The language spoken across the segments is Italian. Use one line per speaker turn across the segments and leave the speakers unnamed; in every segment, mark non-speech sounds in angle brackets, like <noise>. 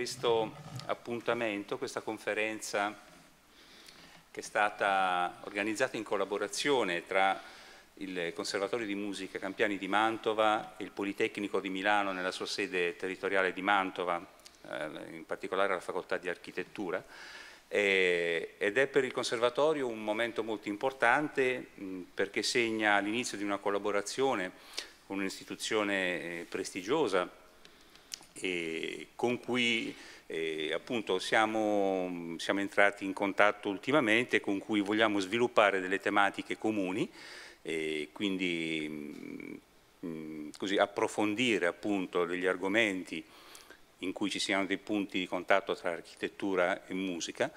questo appuntamento, questa conferenza che è stata organizzata in collaborazione tra il Conservatorio di Musica Campiani di Mantova e il Politecnico di Milano nella sua sede territoriale di Mantova, eh, in particolare la Facoltà di Architettura, ed è per il Conservatorio un momento molto importante perché segna l'inizio di una collaborazione con un'istituzione eh, prestigiosa con cui eh, appunto siamo, siamo, entrati in contatto ultimamente, con cui vogliamo sviluppare delle tematiche comuni, e quindi mh, mm, mm, così approfondire appunto degli argomenti in cui ci siano dei punti di contatto tra architettura e musica.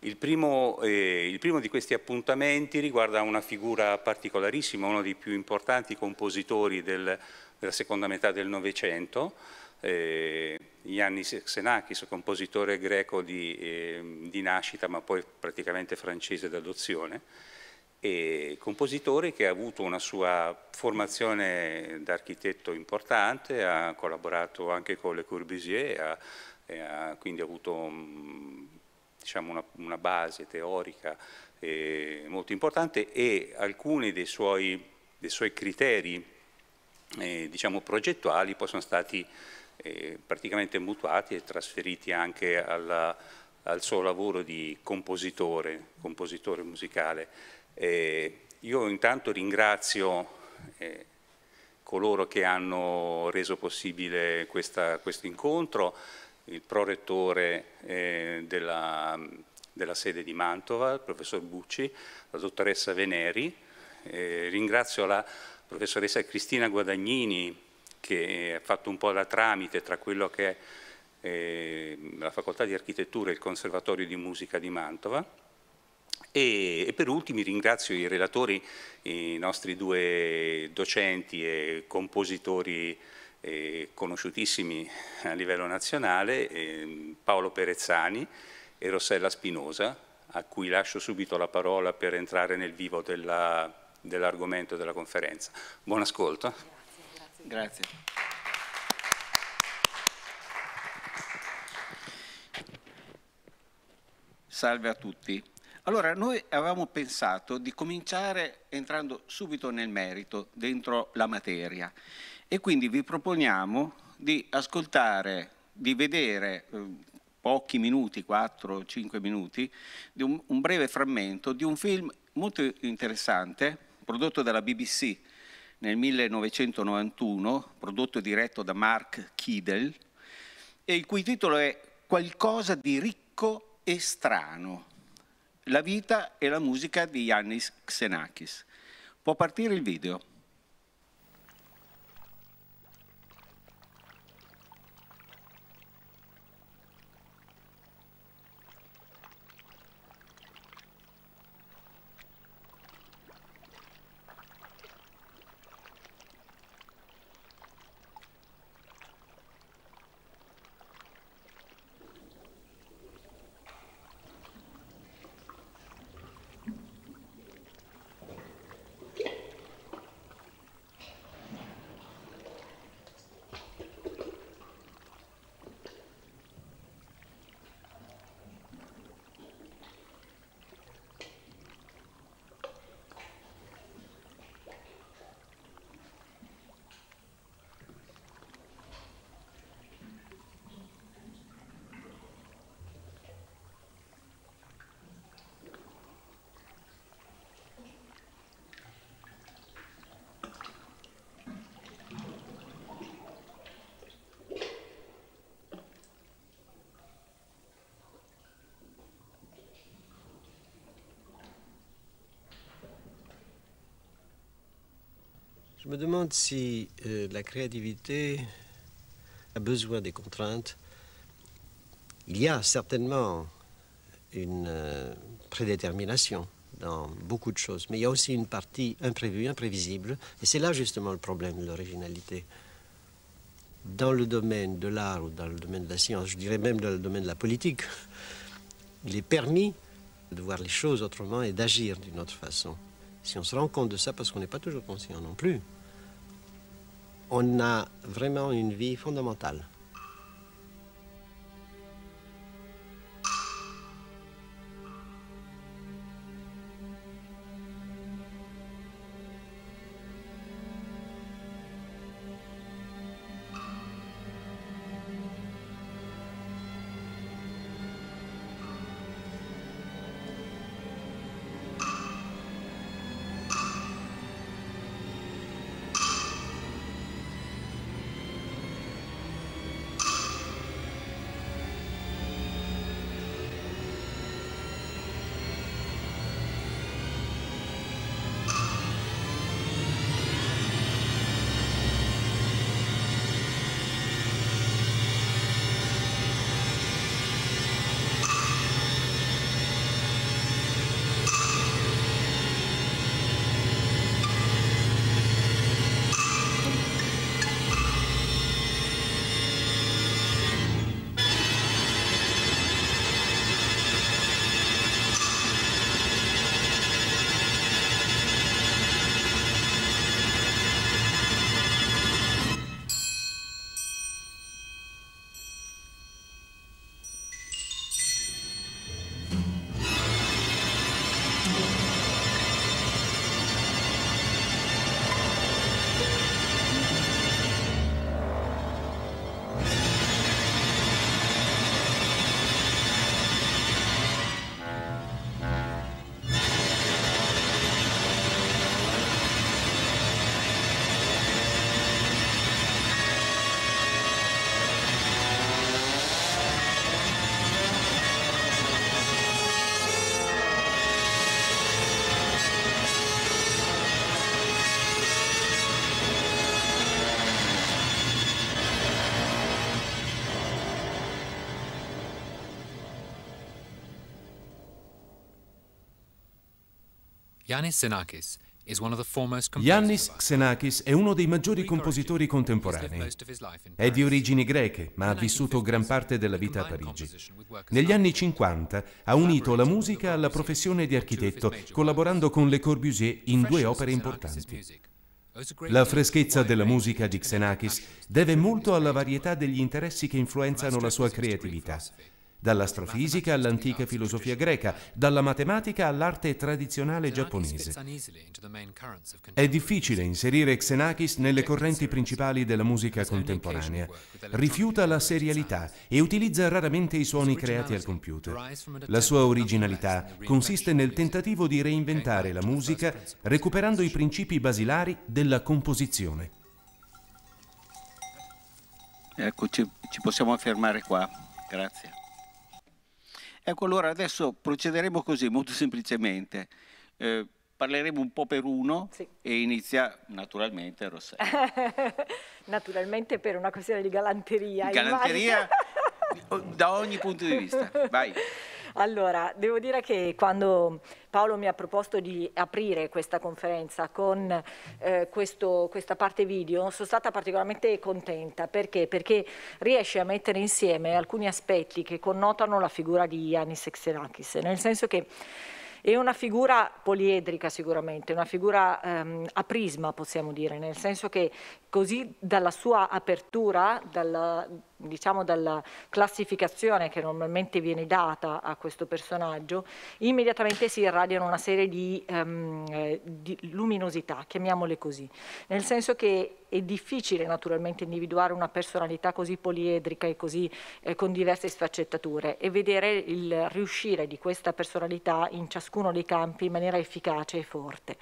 Il primo, eh, il primo di questi appuntamenti riguarda una figura particolarissima, uno dei più importanti compositori del, della seconda metà del Novecento, eh, Yannis Xenakis, compositore greco di, eh, di, nascita ma poi praticamente francese d'adozione, e compositore che ha avuto una sua formazione da architetto importante, ha collaborato anche con Le Corbusier, ha, ha quindi ha avuto mm, diciamo una, una, base teorica eh, molto importante e alcuni dei suoi, dei suoi criteri eh, diciamo progettuali poi sono stati eh, praticamente mutuati e trasferiti anche alla, al suo lavoro di compositore, compositore musicale. Eh, io intanto ringrazio eh, coloro che hanno reso possibile questo quest incontro, il prorettore eh, della, della sede di Mantova, il professor Bucci, la dottoressa Veneri, eh, ringrazio la professoressa Cristina Guadagnini che ha fatto un po' da tramite tra quello che è eh, la facoltà di architettura e il conservatorio di musica di Mantova. E, per ultimi ringrazio i relatori, i nostri due docenti e compositori eh, conosciutissimi a livello nazionale, eh, Paolo Perezzani e Rossella Spinosa, a cui lascio subito la parola per entrare nel vivo dell'argomento dell della conferenza. Buon ascolto.
Grazie. Salve a tutti. Allora, noi avevamo pensato di cominciare entrando subito nel merito, dentro la materia, e quindi vi proponiamo di ascoltare, di vedere ehm, pochi minuti, 4-5 minuti, di un, un breve frammento di un film molto interessante prodotto dalla BBC nel 1991, prodotto e diretto da Mark Kiedel, e il cui titolo è Qualcosa di ricco e strano, la vita e la musica di Yannis Xenakis. Può partire il video. me demande si euh, la créativité a besoin des contraintes. Il y a certainement une euh, prédétermination dans beaucoup de choses, mais il y a aussi une partie imprévue, imprévisible, et c'est là justement le problème de l'originalité. Dans le domaine de l'art ou dans le domaine de la science, je dirais même dans le domaine de la politique, il est permis de voir les choses autrement et d'agir d'une autre façon. Si on se rend compte de ça, parce qu'on n'est pas toujours conscient non plus, on a vraiment une vie fondamentale.
Yannis Xenakis Xenakis è uno dei maggiori compositori contemporanei. È di origini greche, ma ha vissuto gran parte della vita a Parigi. Negli anni 50 ha unito la musica alla professione di architetto, collaborando con Le Corbusier in due opere importanti. Oh, la freschezza della musica di Xenakis deve molto alla varietà degli interessi che influenzano la sua creatività dall'astrofisica all'antica filosofia greca, dalla matematica all'arte tradizionale giapponese. È difficile inserire Xenakis nelle correnti principali della musica contemporanea. Rifiuta la serialità e utilizza raramente i suoni creati al computer. La sua originalità consiste nel tentativo di reinventare la musica recuperando i principi basilari della composizione.
Ecco, ci, ci possiamo fermare qua. Grazie. Ecco, allora adesso procederemo così, molto semplicemente. Eh, parleremo un po' per uno sì. e inizia naturalmente Rossella.
<laughs> naturalmente per una questione di galanteria. Galanteria <laughs> da
ogni punto di vista. Vai.
Allora, devo dire che quando Paolo mi ha proposto di aprire questa conferenza con eh, questo, questa parte video, sono stata particolarmente contenta. Perché? Perché riesce a mettere insieme alcuni aspetti che connotano la figura di Yannis Exenakis, nel senso che è una figura poliedrica sicuramente, una figura ehm, a prisma possiamo dire, nel senso che così dalla sua apertura, dalla, diciamo dalla classificazione che normalmente viene data a questo personaggio, immediatamente si irradiano una serie di, um, di luminosità, chiamiamole così, nel senso che è difficile naturalmente individuare una personalità così poliedrica e così eh, con diverse sfaccettature e vedere il riuscire di questa personalità in ciascuno dei campi in maniera efficace e forte.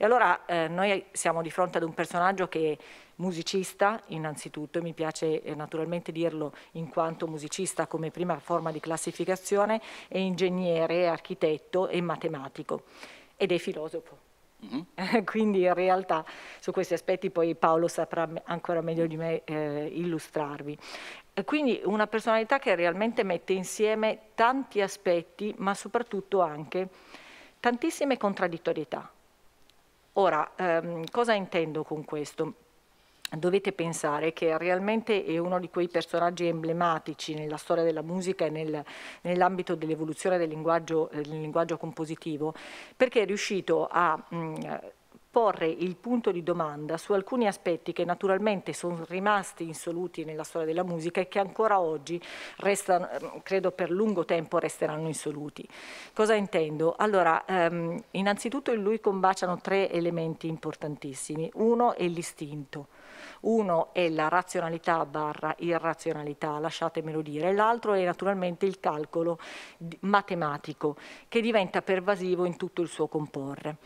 E allora eh, noi siamo di fronte ad un personaggio che è musicista innanzitutto, e mi piace eh, naturalmente dirlo in quanto musicista come prima forma di classificazione, è ingegnere, architetto e matematico ed è filosofo. Mm -hmm. <laughs> Quindi in realtà su questi aspetti poi Paolo saprà ancora meglio di me eh, illustrarvi. Quindi una personalità che realmente mette insieme tanti aspetti, ma soprattutto anche tantissime contraddittorietà. Ora, ehm, cosa intendo con questo? Dovete pensare che realmente è uno di quei personaggi emblematici nella storia della musica e nel, nell'ambito dell'evoluzione del, eh, del linguaggio, compositivo, perché è riuscito a mh, mm, porre il punto di domanda su alcuni aspetti che naturalmente sono rimasti insoluti nella storia della musica e che ancora oggi restano, ehm, credo per lungo tempo resteranno insoluti. Cosa intendo? Allora, ehm, innanzitutto in lui combaciano tre elementi importantissimi. Uno è l'istinto. Uno è la razionalità barra irrazionalità, lasciatemelo dire, l'altro è naturalmente il calcolo matematico che diventa pervasivo in tutto il suo comporre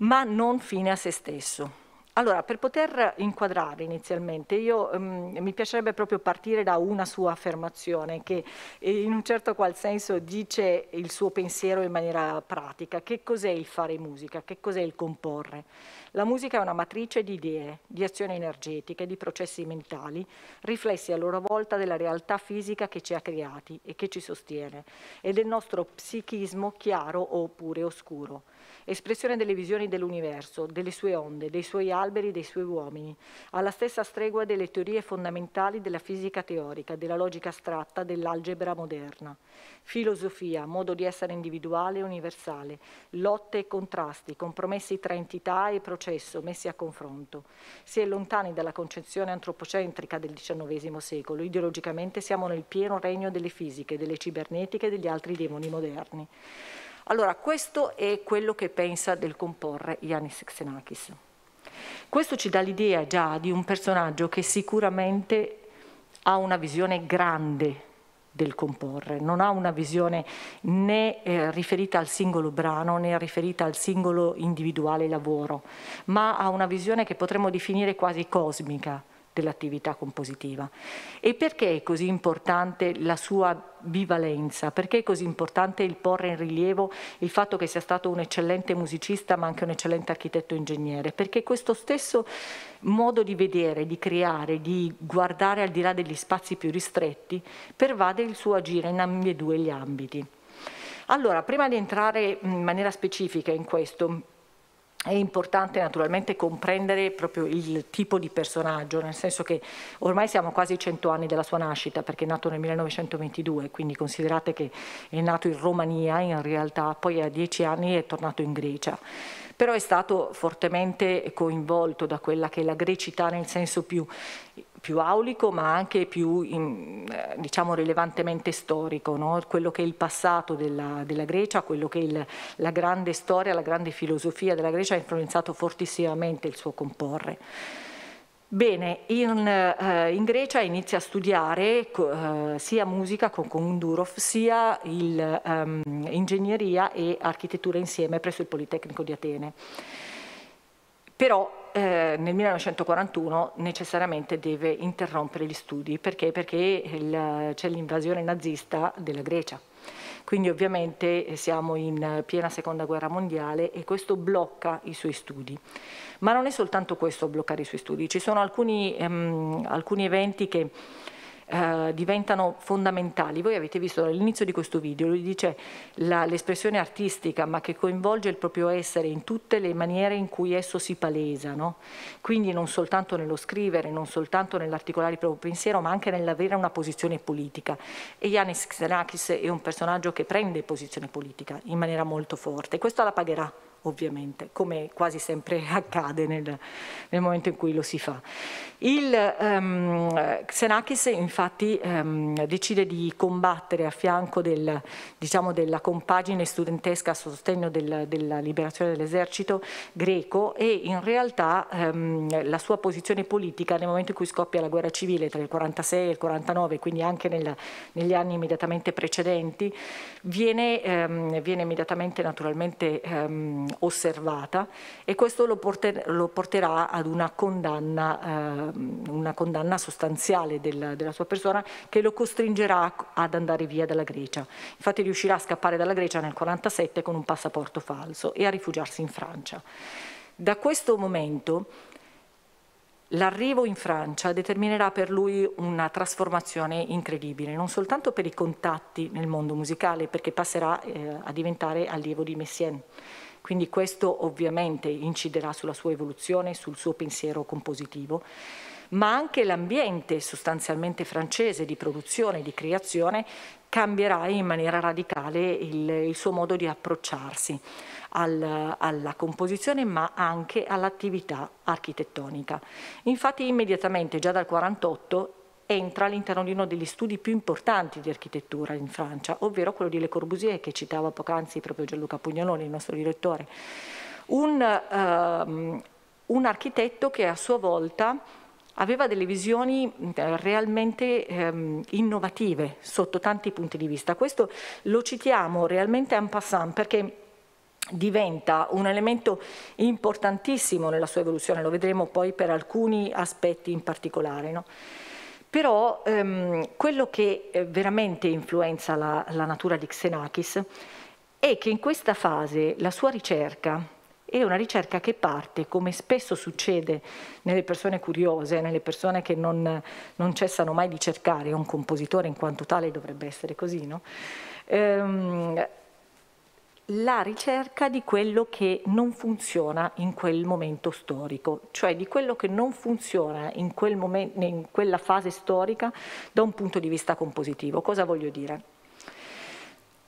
ma non fine a se stesso. Allora, per poter inquadrare inizialmente, io, um, mi piacerebbe proprio partire da una sua affermazione che eh, in un certo qual senso dice il suo pensiero in maniera pratica. Che cos'è il fare musica? Che cos'è il comporre? La musica è una matrice di idee, di azioni energetiche, di processi mentali, riflessi a loro volta della realtà fisica che ci ha creati e che ci sostiene e del nostro psichismo chiaro oppure oscuro espressione delle visioni dell'universo, delle sue onde, dei suoi alberi, dei suoi uomini, alla stessa stregua delle teorie fondamentali della fisica teorica, della logica astratta, dell'algebra moderna. Filosofia, modo di essere individuale e universale, lotte e contrasti, compromessi tra entità e processo messi a confronto. Si è lontani dalla concezione antropocentrica del XIX secolo, ideologicamente siamo nel pieno regno delle fisiche, delle cibernetiche e degli altri demoni moderni. Allora, questo è quello che pensa del comporre Yanis Xenakis. Questo ci dà l'idea già di un personaggio che sicuramente ha una visione grande del comporre, non ha una visione né eh, riferita al singolo brano né riferita al singolo individuale lavoro, ma ha una visione che potremmo definire quasi cosmica, dell'attività compositiva. E perché è così importante la sua bivalenza? Perché è così importante il porre in rilievo il fatto che sia stato un eccellente musicista ma anche un eccellente architetto ingegnere? Perché questo stesso modo di vedere, di creare, di guardare al di là degli spazi più ristretti pervade il suo agire in ambedue gli ambiti. Allora, prima di entrare in maniera specifica in questo, è importante naturalmente comprendere proprio il tipo di personaggio, nel senso che ormai siamo quasi 100 anni della sua nascita, perché è nato nel 1922, quindi considerate che è nato in Romania in realtà, poi a 10 anni è tornato in Grecia però è stato fortemente coinvolto da quella che è la grecità nel senso più più aulico ma anche più in, eh, diciamo rilevantemente storico, no? quello che è il passato della, della Grecia, quello che è il, la grande storia, la grande filosofia della Grecia ha influenzato fortissimamente il suo comporre. Bene, in, eh, in, Grecia inizia a studiare eh, sia musica con Kundurov, sia il, ehm, ingegneria e architettura insieme presso il Politecnico di Atene. Però eh, nel 1941 necessariamente deve interrompere gli studi, perché? Perché c'è l'invasione nazista della Grecia. Quindi ovviamente eh, siamo in eh, piena seconda guerra mondiale e questo blocca i suoi studi. Ma non è soltanto questo a bloccare i suoi studi, ci sono alcuni, ehm, alcuni eventi che eh, diventano fondamentali. Voi avete visto all'inizio di questo video, lui dice l'espressione artistica ma che coinvolge il proprio essere in tutte le maniere in cui esso si palesa, no? quindi non soltanto nello scrivere, non soltanto nell'articolare il proprio pensiero ma anche nell'avere una posizione politica. E Yanis Xenakis è un personaggio che prende posizione politica in maniera molto forte, questo la pagherà ovviamente, come quasi sempre <laughs> accade nel, nel momento in cui lo si fa. Il um, Xenakis infatti um, decide di combattere a fianco del, diciamo, della compagine studentesca a sostegno del, della liberazione dell'esercito greco e in realtà um, la sua posizione politica nel momento in cui scoppia la guerra civile tra il 46 e il 49, quindi anche nel, negli anni immediatamente precedenti, viene, viene immediatamente naturalmente osservata e questo lo, porter, lo porterà ad una condanna, eh, una condanna sostanziale del, della sua persona che lo costringerà ad andare via dalla Grecia. Infatti riuscirà a scappare dalla Grecia nel 1947 con un passaporto falso e a rifugiarsi in Francia. Da questo momento L'arrivo in Francia determinerà per lui una trasformazione incredibile, non soltanto per i contatti nel mondo musicale, perché passerà eh, a diventare allievo di Messien, quindi questo ovviamente inciderà sulla sua evoluzione, sul suo pensiero compositivo ma anche l'ambiente sostanzialmente francese di produzione e di creazione cambierà in maniera radicale il, il suo modo di approcciarsi al, alla composizione ma anche all'attività architettonica. Infatti immediatamente, già dal 1948, entra all'interno di uno degli studi più importanti di architettura in Francia, ovvero quello di Le Corbusier che citava poc'anzi proprio Gianluca Pugnaloni, il nostro direttore. Un, uh, un architetto che a sua volta aveva delle visioni eh, realmente ehm, innovative sotto tanti punti di vista. Questo lo citiamo realmente en passant perché diventa un elemento importantissimo nella sua evoluzione, lo vedremo poi per alcuni aspetti in particolare. No? Però ehm, quello che eh, veramente influenza la, la natura di Xenakis è che in questa fase la sua ricerca è una ricerca che parte, come spesso succede nelle persone curiose, nelle persone che non, non cessano mai di cercare, un compositore in quanto tale dovrebbe essere così, no? ehm, la ricerca di quello che non funziona in quel momento storico, cioè di quello che non funziona in, quel momento, in quella fase storica da un punto di vista compositivo. Cosa voglio dire?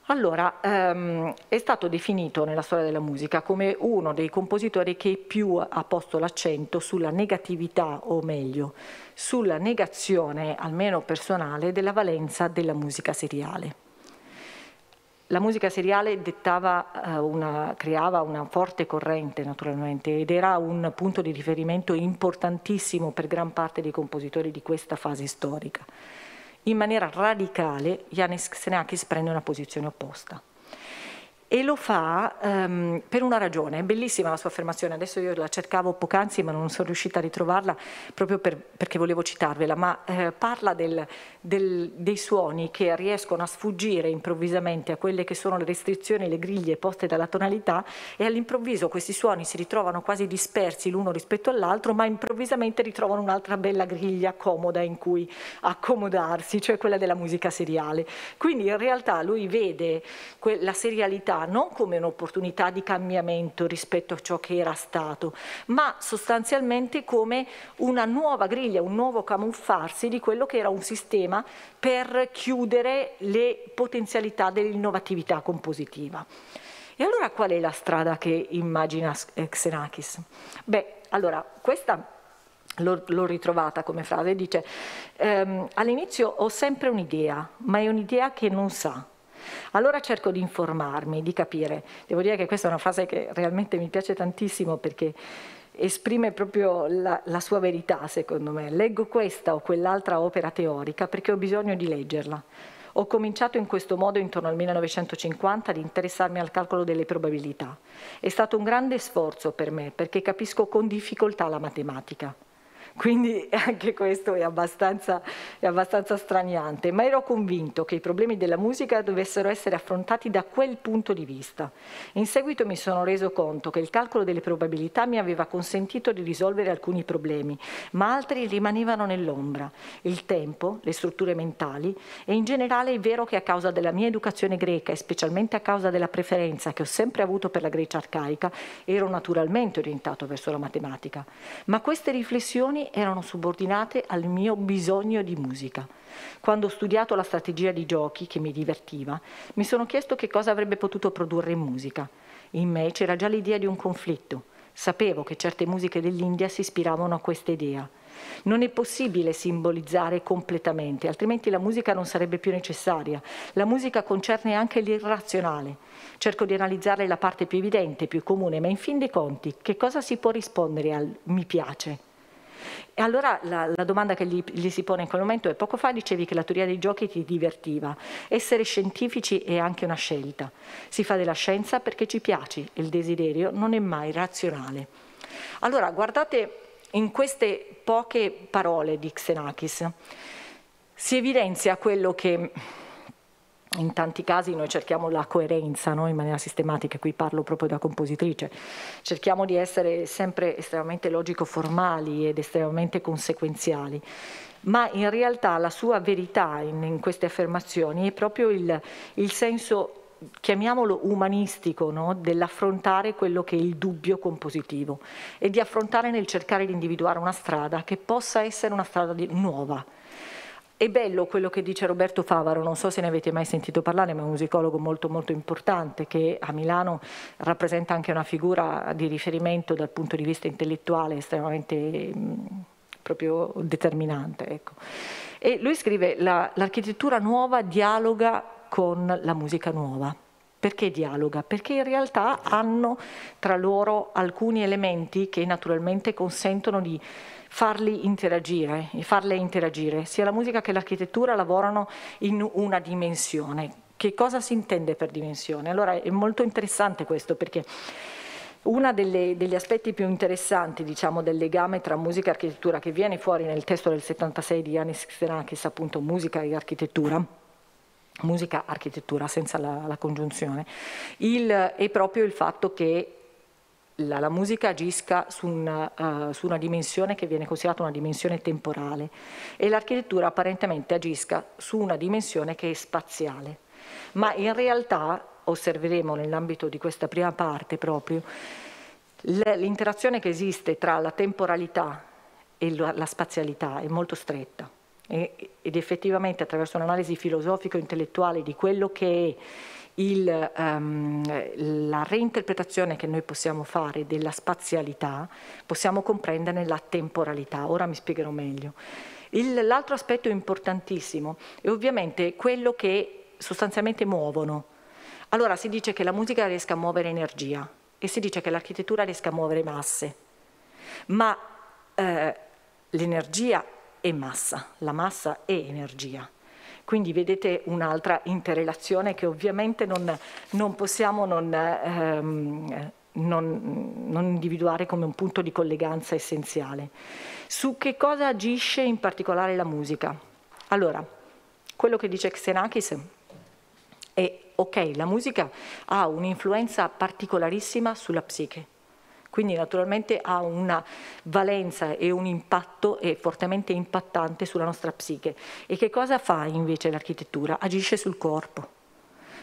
Allora, ehm, è stato definito nella storia della musica come uno dei compositori che più ha posto l'accento sulla negatività, o meglio, sulla negazione, almeno personale, della valenza della musica seriale. La musica seriale eh, una, creava una forte corrente naturalmente ed era un punto di riferimento importantissimo per gran parte dei compositori di questa fase storica. In maniera radicale Yanis Xenakis prende una posizione opposta e lo fa um, per una ragione, è bellissima la sua affermazione, adesso io la cercavo poc'anzi ma non sono riuscita a ritrovarla proprio per, perché volevo citarvela, ma eh, parla del, del, dei suoni che riescono a sfuggire improvvisamente a quelle che sono le restrizioni, le griglie poste dalla tonalità e all'improvviso questi suoni si ritrovano quasi dispersi l'uno rispetto all'altro ma improvvisamente ritrovano un'altra bella griglia comoda in cui accomodarsi, cioè quella della musica seriale. Quindi in realtà lui vede la serialità non come un'opportunità di cambiamento rispetto a ciò che era stato, ma sostanzialmente come una nuova griglia, un nuovo camuffarsi di quello che era un sistema per chiudere le potenzialità dell'innovatività compositiva. E allora qual è la strada che immagina Xenakis? Beh, allora, questa l'ho ritrovata come frase, dice ehm, all'inizio ho sempre un'idea, ma è un'idea che non sa, allora cerco di informarmi, di capire. Devo dire che questa è una frase che realmente mi piace tantissimo perché esprime proprio la, la sua verità, secondo me. Leggo questa o quell'altra opera teorica perché ho bisogno di leggerla. Ho cominciato in questo modo intorno al 1950 ad interessarmi al calcolo delle probabilità. È stato un grande sforzo per me perché capisco con difficoltà la matematica. Quindi <laughs> anche questo è abbastanza, è abbastanza straniante, ma ero convinto che i problemi della musica dovessero essere affrontati da quel punto di vista. In seguito mi sono reso conto che il calcolo delle probabilità mi aveva consentito di risolvere alcuni problemi, ma altri rimanevano nell'ombra. Il tempo, le strutture mentali e in generale è vero che a causa della mia educazione greca e specialmente a causa della preferenza che ho sempre avuto per la Grecia arcaica, ero naturalmente orientato verso la matematica. Ma queste riflessioni lezioni erano subordinate al mio bisogno di musica. Quando ho studiato la strategia di giochi, che mi divertiva, mi sono chiesto che cosa avrebbe potuto produrre in musica. In me c'era già l'idea di un conflitto. Sapevo che certe musiche dell'India si ispiravano a questa idea. Non è possibile simbolizzare completamente, altrimenti la musica non sarebbe più necessaria. La musica concerne anche l'irrazionale. Cerco di analizzare la parte più evidente, più comune, ma in fin dei conti, che cosa si può rispondere al mi piace? E allora la, la domanda che gli, gli, si pone in quel momento è poco fa dicevi che la teoria dei giochi ti divertiva. Essere scientifici è anche una scelta. Si fa della scienza perché ci piace e il desiderio non è mai razionale. Allora guardate in queste poche parole di Xenakis si evidenzia quello che in tanti casi noi cerchiamo la coerenza no? in maniera sistematica, qui parlo proprio da compositrice, cerchiamo di essere sempre estremamente logico-formali ed estremamente conseguenziali, ma in realtà la sua verità in, in queste affermazioni è proprio il, il senso chiamiamolo umanistico, no? dell'affrontare quello che è il dubbio compositivo e di affrontare nel cercare di individuare una strada che possa essere una strada di, nuova è bello quello che dice Roberto Favaro, non so se ne avete mai sentito parlare, ma è un musicologo molto molto importante che a Milano rappresenta anche una figura di riferimento dal punto di vista intellettuale estremamente proprio determinante. Ecco. E lui scrive l'architettura nuova dialoga con la musica nuova. Perché dialoga? Perché in realtà hanno tra loro alcuni elementi che naturalmente consentono di farli interagire, farle interagire. Sia la musica che l'architettura lavorano in una dimensione. Che cosa si intende per dimensione? Allora è molto interessante questo perché uno degli aspetti più interessanti diciamo, del legame tra musica e architettura che viene fuori nel testo del 76 di Yannis Xenakis, appunto musica e architettura, musica architettura senza la, la congiunzione, il, è proprio il fatto che la, la musica agisca su una, uh, eh, su una, dimensione che viene considerata una dimensione temporale e l'architettura apparentemente agisca su una dimensione che è spaziale, ma in realtà osserveremo nell'ambito di questa prima parte proprio l'interazione che esiste tra la temporalità e la, la spazialità è molto stretta ed effettivamente attraverso un'analisi filosofico-intellettuale di quello che è il, um, la reinterpretazione che noi possiamo fare della spazialità, possiamo comprendere la temporalità. Ora mi spiegherò meglio. l'altro aspetto importantissimo è ovviamente quello che sostanzialmente muovono. Allora si dice che la musica riesca a muovere energia e si dice che l'architettura riesca a muovere masse, ma eh, l'energia e massa, la massa è energia. Quindi vedete un'altra interrelazione che ovviamente non, non possiamo non, ehm, non, non individuare come un punto di colleganza essenziale. Su che cosa agisce in particolare la musica? Allora, quello che dice Xenakis è ok, la musica ha un'influenza particolarissima sulla psiche quindi naturalmente ha una valenza e un impatto è fortemente impattante sulla nostra psiche. E che cosa fa invece l'architettura? Agisce sul corpo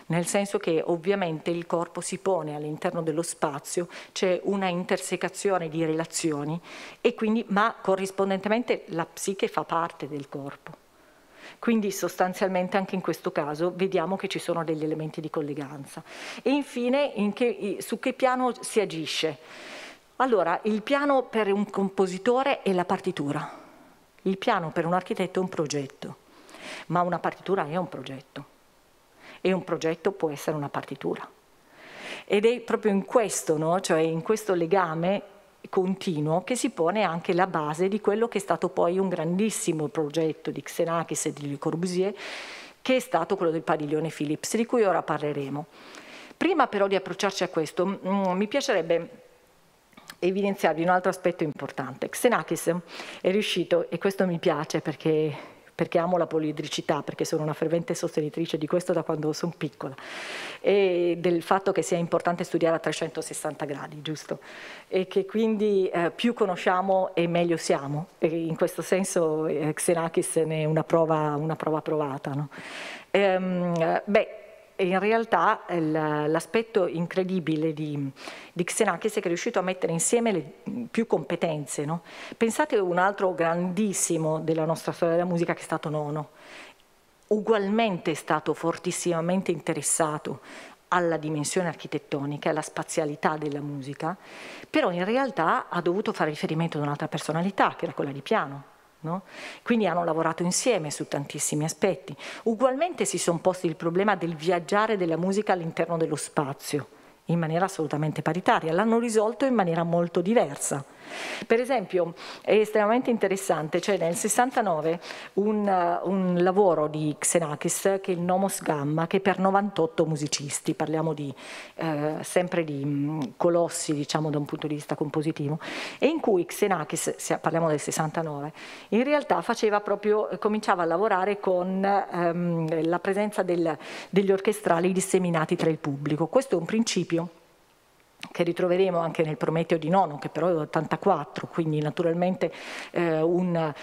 nel senso che ovviamente il corpo si pone all'interno dello spazio, c'è una intersecazione di relazioni e quindi, ma corrispondentemente la psiche fa parte del corpo. Quindi sostanzialmente anche in questo caso vediamo che ci sono degli elementi di colleganza. E infine in che, su che piano si agisce? Allora, il piano per un compositore è la partitura, il piano per un architetto è un progetto, ma una partitura è un progetto e un progetto può essere una partitura. Ed è proprio in questo, no? cioè in questo legame continuo che si pone anche la base di quello che è stato poi un grandissimo progetto di Xenakis e di Le Corbusier, che è stato quello del padiglione Philips, di cui ora parleremo. Prima però di approcciarci a questo, mm, mi piacerebbe evidenziarvi un altro aspetto importante. Xenakis è riuscito, e questo mi piace perché, perché amo la polidricità, perché sono una fervente sostenitrice di questo da quando sono piccola, e del fatto che sia importante studiare a 360 gradi, giusto? E che quindi eh, più conosciamo e meglio siamo. E in questo senso eh, Xenakis ne è una prova, una prova provata. No? Ehm, beh, in realtà eh, l'aspetto incredibile di, di Xenakis è che è riuscito a mettere insieme le mm, più competenze. No? Pensate a un altro grandissimo della nostra storia della musica che è stato Nono, ugualmente è stato fortissimamente interessato alla dimensione architettonica e alla spazialità della musica, però in realtà ha dovuto fare riferimento ad un'altra personalità, che era quella di Piano No? Quindi hanno lavorato insieme su tantissimi aspetti. Ugualmente si sono posti il problema del viaggiare della musica all'interno dello spazio, in maniera assolutamente paritaria. L'hanno risolto in maniera molto diversa. Per esempio è estremamente interessante, c'è cioè nel 69 un, uh, un, lavoro di Xenakis che è il Nomos Gamma, che per 98 musicisti, parliamo di, eh, sempre di mm, colossi diciamo da un punto di vista compositivo, e in cui Xenakis, parliamo del 69, in realtà faceva proprio, cominciava a lavorare con ehm, la presenza del, degli orchestrali disseminati tra il pubblico. Questo è un principio che ritroveremo anche nel Prometeo di Nono, che però è 84, quindi naturalmente eh, un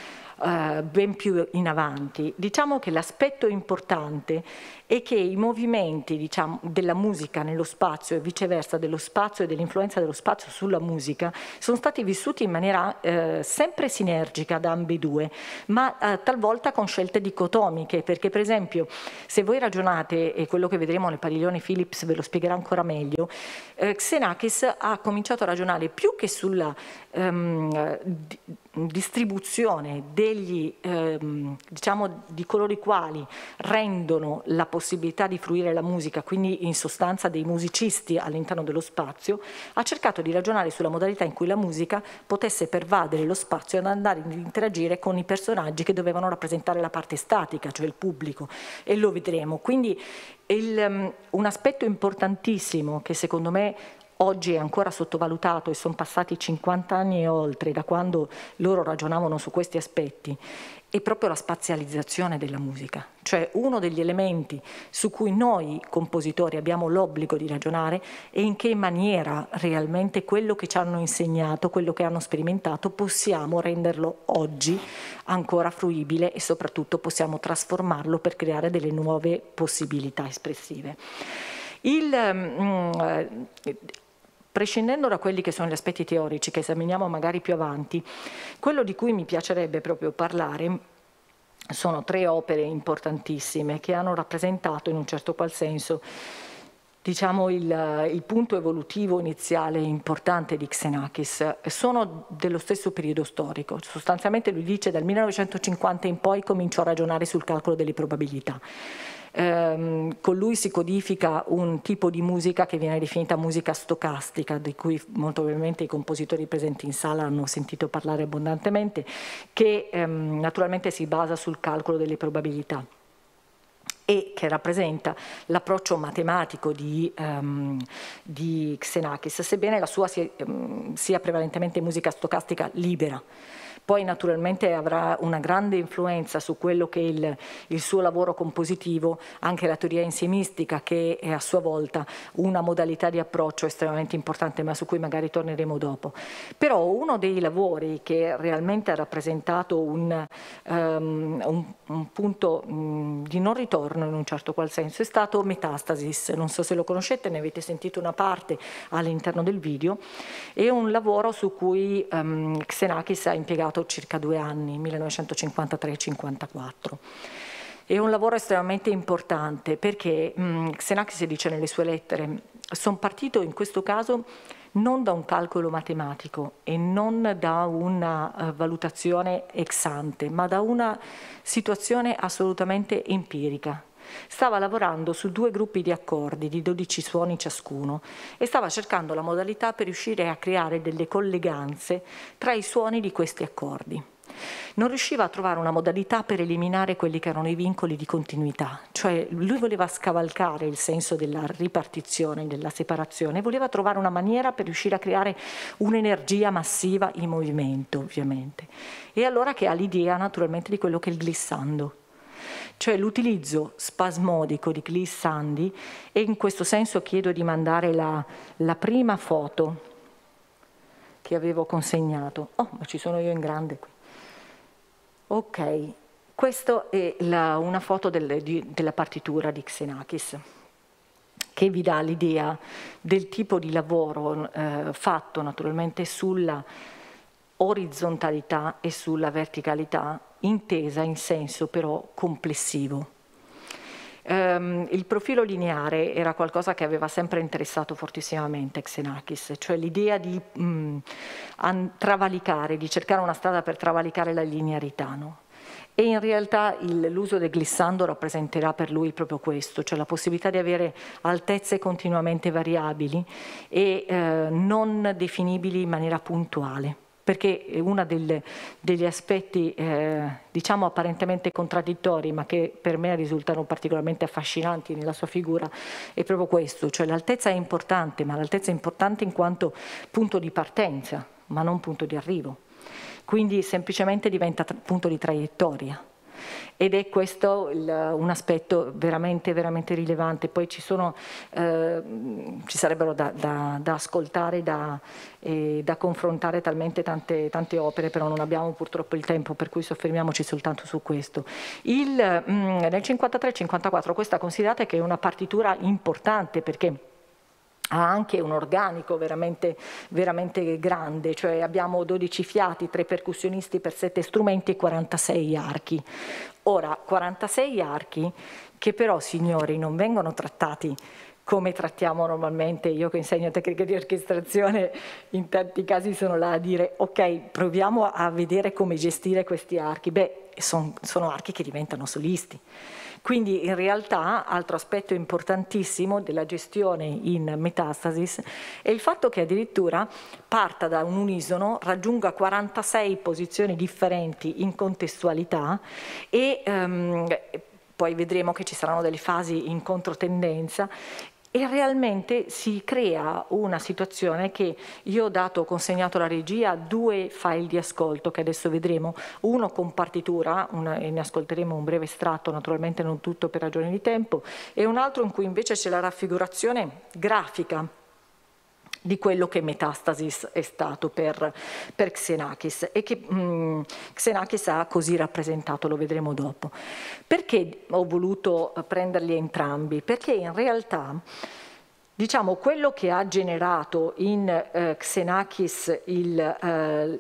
eh, ben più in avanti. Diciamo che l'aspetto importante è che i movimenti diciamo, della musica nello spazio e viceversa dello spazio e dell'influenza dello spazio sulla musica sono stati vissuti in maniera eh, sempre sinergica da ambedue, ma eh, talvolta con scelte dicotomiche, perché per esempio se voi ragionate, e quello che vedremo nel padiglione Philips ve lo spiegherà ancora meglio, eh, Xenakis ha cominciato a ragionare più che sulla... Ehm, di, distribuzione degli, ehm, diciamo, di coloro i quali rendono la possibilità di fruire la musica, quindi in sostanza dei musicisti all'interno dello spazio, ha cercato di ragionare sulla modalità in cui la musica potesse pervadere lo spazio e andare ad interagire con i personaggi che dovevano rappresentare la parte statica, cioè il pubblico, e lo vedremo. Quindi il, um, un aspetto importantissimo che secondo me oggi è ancora sottovalutato e sono passati 50 anni e oltre da quando loro ragionavano su questi aspetti, è proprio la spazializzazione della musica. Cioè uno degli elementi su cui noi compositori abbiamo l'obbligo di ragionare è in che maniera realmente quello che ci hanno insegnato, quello che hanno sperimentato, possiamo renderlo oggi ancora fruibile e soprattutto possiamo trasformarlo per creare delle nuove possibilità espressive. Il, mm, eh, prescindendo da quelli che sono gli aspetti teorici che esaminiamo magari più avanti, quello di cui mi piacerebbe proprio parlare sono tre opere importantissime che hanno rappresentato in un certo qual senso diciamo, il, il, punto evolutivo iniziale importante di Xenakis, sono dello stesso periodo storico. Sostanzialmente lui dice dal 1950 in poi cominciò a ragionare sul calcolo delle probabilità. Ehm, con lui si codifica un tipo di musica che viene definita musica stocastica, di cui molto probabilmente i compositori presenti in sala hanno sentito parlare abbondantemente, che ehm, naturalmente si basa sul calcolo delle probabilità e che rappresenta l'approccio matematico di, um, di, Xenakis, sebbene la sua sia, um, sia prevalentemente musica stocastica libera. Poi naturalmente avrà una grande influenza su quello che è il, il suo lavoro compositivo, anche la teoria insiemistica che è a sua volta una modalità di approccio estremamente importante ma su cui magari torneremo dopo. Però uno dei lavori che realmente ha rappresentato un, um, un, un punto um, di non ritorno in un certo qual senso è stato Metastasis, non so se lo conoscete, ne avete sentito una parte all'interno del video, è un lavoro su cui um, Xenakis ha impiegato durato circa due anni, 1953-54 è un lavoro estremamente importante perché mh, mm, Xenakis dice nelle sue lettere sono partito in questo caso non da un calcolo matematico e non da una eh, valutazione ex ante ma da una situazione assolutamente empirica Stava lavorando su due gruppi di accordi di 12 suoni ciascuno e stava cercando la modalità per riuscire a creare delle colleganze tra i suoni di questi accordi. Non riusciva a trovare una modalità per eliminare quelli che erano i vincoli di continuità, cioè lui voleva scavalcare il senso della ripartizione, della separazione, voleva trovare una maniera per riuscire a creare un'energia massiva in movimento, ovviamente. E allora che ha l'idea naturalmente di quello che è il glissando, cioè l'utilizzo spasmodico di Sandy, e in questo senso chiedo di mandare la, la prima foto che avevo consegnato. Oh, ma ci sono io in grande qui. Ok, questa è la, una foto del, di, della partitura di Xenakis che vi dà l'idea del tipo di lavoro eh, fatto naturalmente sulla orizzontalità e sulla verticalità, intesa in senso però complessivo. Um, il profilo lineare era qualcosa che aveva sempre interessato fortissimamente Xenakis, cioè l'idea di um, travalicare, di cercare una strada per travalicare la linearità. No? E in realtà l'uso del glissando rappresenterà per lui proprio questo, cioè la possibilità di avere altezze continuamente variabili e eh, non definibili in maniera puntuale perché uno degli aspetti eh, diciamo apparentemente contraddittori ma che per me risultano particolarmente affascinanti nella sua figura è proprio questo, cioè l'altezza è importante ma l'altezza è importante in quanto punto di partenza ma non punto di arrivo, quindi semplicemente diventa punto di traiettoria ed è questo il, un aspetto veramente, veramente rilevante. Poi ci, sono, eh, ci sarebbero da, da, da ascoltare, da, eh, da, confrontare talmente tante, tante, opere, però non abbiamo purtroppo il tempo, per cui soffermiamoci soltanto su questo. Il, mh, mm, nel 53-54 questa considerate che è una partitura importante perché ha anche un organico veramente, veramente, grande, cioè abbiamo 12 fiati, 3 percussionisti per 7 strumenti e 46 archi. Ora, 46 archi che però, signori, non vengono trattati come trattiamo normalmente, io che insegno tecniche di orchestrazione, in tanti casi sono là a dire ok, proviamo a vedere come gestire questi archi. Beh, son, sono archi che diventano solisti. Quindi in realtà, altro aspetto importantissimo della gestione in metastasis è il fatto che addirittura parta da un unisono, raggiunga 46 posizioni differenti in contestualità e um, poi vedremo che ci saranno delle fasi in controtendenza e realmente si crea una situazione che io ho dato, consegnato alla regia due file di ascolto che adesso vedremo, uno con partitura, una, e ne ascolteremo un breve estratto, naturalmente non tutto per ragioni di tempo, e un altro in cui invece c'è la raffigurazione grafica di quello che Metastasis è stato per, per Xenakis e che mh, mm, Xenakis ha così rappresentato, lo vedremo dopo. Perché ho voluto eh, prenderli entrambi? Perché in realtà diciamo, quello che ha generato in eh, Xenakis eh,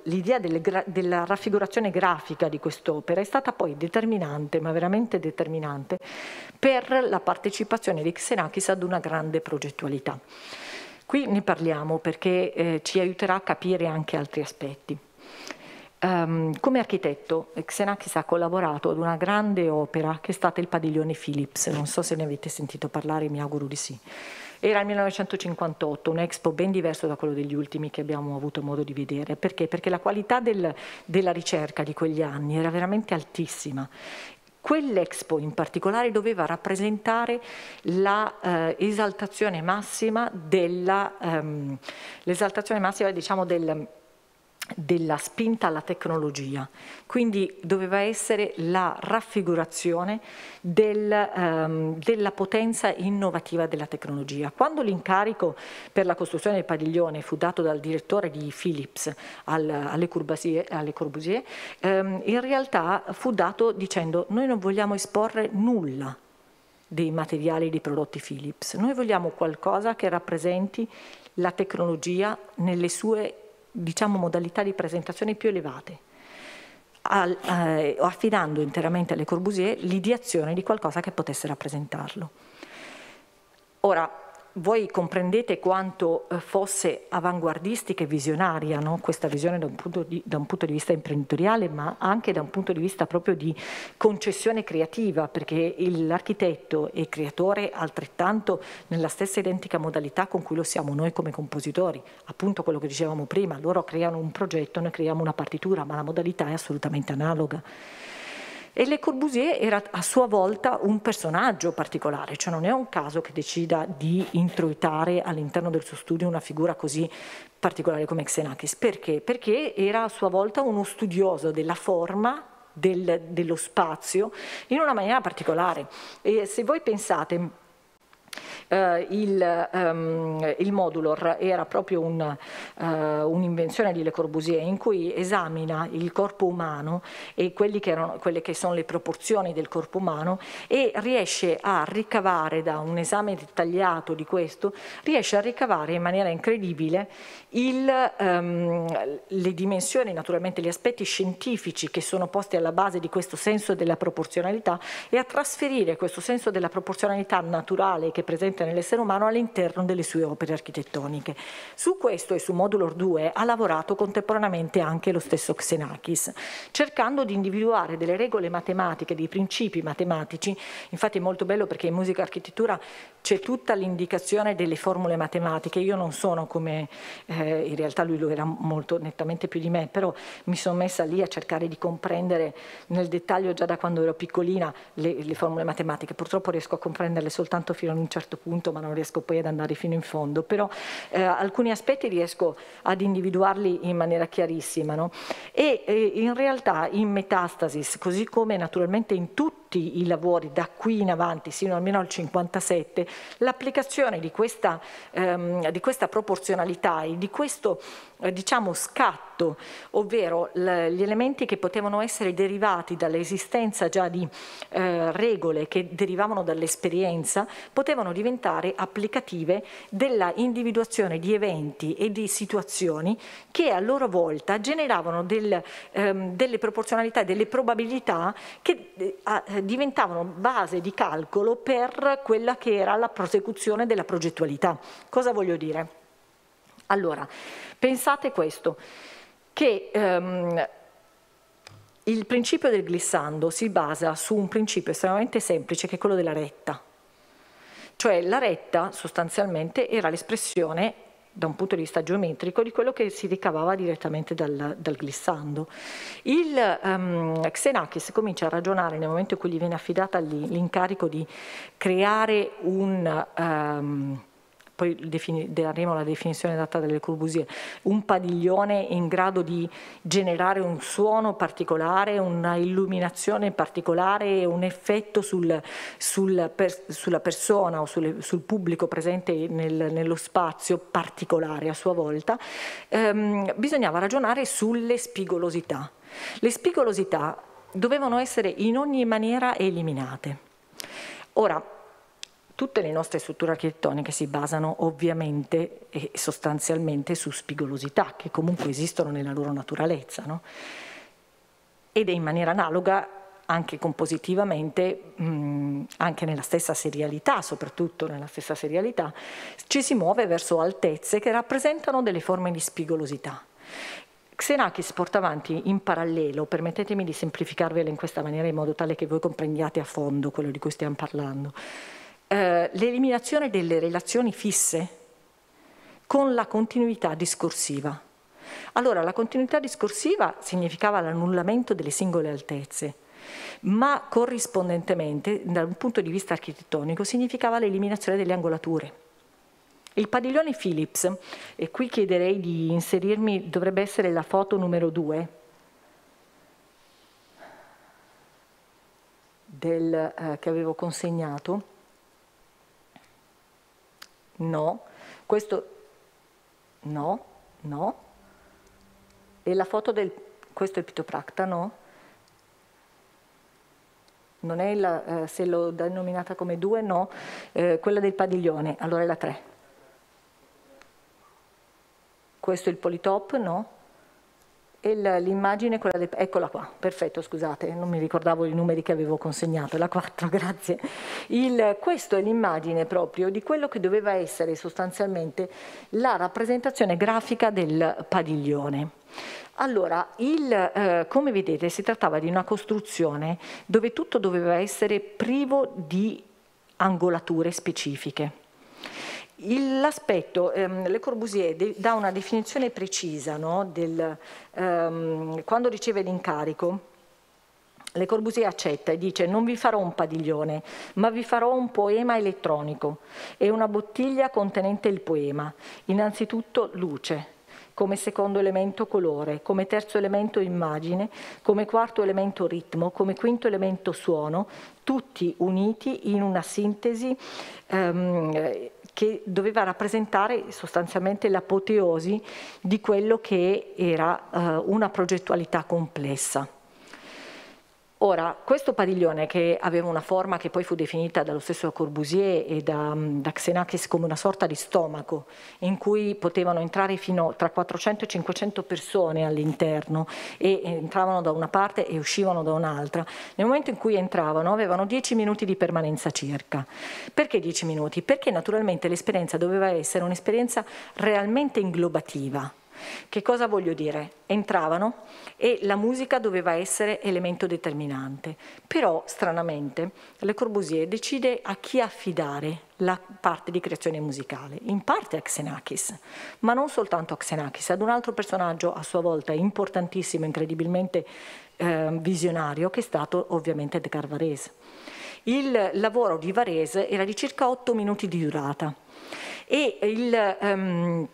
l'idea eh, della raffigurazione grafica di quest'opera è stata poi determinante, ma veramente determinante, per la partecipazione di Xenakis ad una grande progettualità. Qui ne parliamo perché eh, ci aiuterà a capire anche altri aspetti. Um, come architetto, eh, Xenakis ha collaborato ad una grande opera che è stata il padiglione Philips, non so se ne avete sentito parlare, mi auguro di sì. Era il 1958, un expo ben diverso da quello degli ultimi che abbiamo avuto modo di vedere. Perché? Perché la qualità del, della ricerca di quegli anni era veramente altissima Quell'Expo in particolare doveva rappresentare l'esaltazione eh, massima, della, ehm, massima diciamo, del della spinta alla tecnologia, quindi doveva essere la raffigurazione del, ehm, della potenza innovativa della tecnologia. Quando l'incarico per la costruzione del padiglione fu dato dal direttore di Philips al, alle Courbusier, alle Courbusier ehm, in realtà fu dato dicendo noi non vogliamo esporre nulla dei materiali dei prodotti Philips, noi vogliamo qualcosa che rappresenti la tecnologia nelle sue diciamo, modalità di presentazione più elevate, al, eh, affidando interamente alle Corbusier l'ideazione di qualcosa che potesse rappresentarlo. Ora, voi comprendete quanto eh, fosse avanguardistica e visionaria no? questa visione da un, di, da un, punto di vista imprenditoriale ma anche da un punto di vista proprio di concessione creativa perché l'architetto è creatore altrettanto nella stessa identica modalità con cui lo siamo noi come compositori appunto quello che dicevamo prima loro creano un progetto, noi creiamo una partitura ma la modalità è assolutamente analoga e Le Corbusier era a sua volta un personaggio particolare, cioè non è un caso che decida di introitare all'interno del suo studio una figura così particolare come Xenakis. Perché? Perché era a sua volta uno studioso della forma del, dello spazio in una maniera particolare. E se voi pensate eh, il, um, il Modulor era proprio eh, un'invenzione uh, un di Le Corbusier in cui esamina il corpo umano e che erano, quelle che sono le proporzioni del corpo umano e riesce a ricavare da un esame dettagliato di questo, riesce a ricavare in maniera incredibile il, um, le dimensioni, naturalmente gli aspetti scientifici che sono posti alla base di questo senso della proporzionalità e a trasferire questo senso della proporzionalità naturale che è presente presente nell'essere umano all'interno delle sue opere architettoniche. Su questo e su Modulor 2 ha lavorato contemporaneamente anche lo stesso Xenakis, cercando di individuare delle regole matematiche, dei principi matematici, infatti è molto bello perché in musica e architettura c'è tutta l'indicazione delle formule matematiche, io non sono come, eh, in realtà lui lo era molto nettamente più di me, però mi sono messa lì a cercare di comprendere nel dettaglio già da quando ero piccolina le, le formule matematiche, purtroppo riesco a comprenderle soltanto fino ad un certo spunto, ma non riesco poi ad andare fino in fondo, però eh, alcuni aspetti riesco ad individuarli in maniera chiarissima. No? E eh, in realtà in Metastasis, così come naturalmente in tutti i lavori da qui in avanti, sino almeno al 57, l'applicazione di, ehm, di questa, proporzionalità e di questo eh, diciamo, scatto, ovvero gli elementi che potevano essere derivati dall'esistenza già di eh, regole che derivavano dall'esperienza, potevano diventare elementari applicative della individuazione di eventi e di situazioni che a loro volta generavano del, ehm, delle proporzionalità e delle probabilità che eh, eh, diventavano base di calcolo per quella che era la prosecuzione della progettualità. Cosa voglio dire? Allora, pensate questo, che ehm, il principio del glissando si basa su un principio estremamente semplice che è quello della retta. Cioè la retta sostanzialmente era l'espressione da un punto di vista geometrico, di quello che si ricavava direttamente dal, dal glissando. Il um, Xenakis comincia a ragionare nel momento in cui gli viene affidata l'incarico di creare un... Um, poi defini, daremo la definizione data dalle Corbusier, un padiglione in grado di generare un suono particolare, una illuminazione particolare, un effetto sul, sul per, sulla persona o sulle, sul pubblico presente nel, nello spazio particolare a sua volta, ehm, bisognava ragionare sulle spigolosità. Le spigolosità dovevano essere in ogni maniera eliminate. Ora, Tutte le nostre strutture architettoniche si basano ovviamente e sostanzialmente su spigolosità, che comunque esistono nella loro naturalezza. No? Ed è in maniera analoga anche compositivamente, mh, anche nella stessa serialità, soprattutto nella stessa serialità, ci si muove verso altezze che rappresentano delle forme di spigolosità. Xenakis porta avanti in parallelo, permettetemi di semplificarvela in questa maniera in modo tale che voi comprendiate a fondo quello di cui stiamo parlando, eh, l'eliminazione delle relazioni fisse con la continuità discorsiva. Allora, la continuità discorsiva significava l'annullamento delle singole altezze, ma corrispondentemente, da un punto di vista architettonico, significava l'eliminazione delle angolature. Il padiglione Philips, e qui chiederei di inserirmi, dovrebbe essere la foto numero 2 del, eh, che avevo consegnato, no, questo no, no, e la foto del, questo è il pitopracta, no? Non è la, eh, se l'ho denominata come due, no, eh, quella del padiglione, allora è la tre. Questo è il politop, no? l'immagine, de... eccola qua, perfetto, scusate, non mi ricordavo i numeri che avevo consegnato, la 4, <laughs> grazie. Il, questo è l'immagine proprio di quello che doveva essere sostanzialmente la rappresentazione grafica del padiglione. Allora, il, eh, come vedete si trattava di una costruzione dove tutto doveva essere privo di angolature specifiche L'aspetto, ehm, Le Corbusier dà una definizione precisa no, del, ehm, quando riceve l'incarico. Le Corbusier accetta e dice non vi farò un padiglione, ma vi farò un poema elettronico e una bottiglia contenente il poema. Innanzitutto luce, come secondo elemento colore, come terzo elemento immagine, come quarto elemento ritmo, come quinto elemento suono, tutti uniti in una sintesi. Um, che doveva rappresentare sostanzialmente l'apoteosi di quello che era eh, una progettualità complessa. Ora, questo padiglione che aveva una forma che poi fu definita dallo stesso Corbusier e da, mm, da Xenakis come una sorta di stomaco in cui potevano entrare fino tra 400 e 500 persone all'interno e entravano da una parte e uscivano da un'altra, nel momento in cui entravano avevano 10 minuti di permanenza circa. Perché 10 minuti? Perché naturalmente l'esperienza doveva essere un'esperienza realmente inglobativa che cosa voglio dire? Entravano e la musica doveva essere elemento determinante. Però, stranamente, Le Corbusier decide a chi affidare la parte di creazione musicale, in parte a Xenakis, ma non soltanto a Xenakis, ad un altro personaggio a sua volta importantissimo, incredibilmente eh, visionario, che è stato ovviamente Edgar Varese. Il lavoro di Varese era di circa 8 minuti di durata e il... Ehm,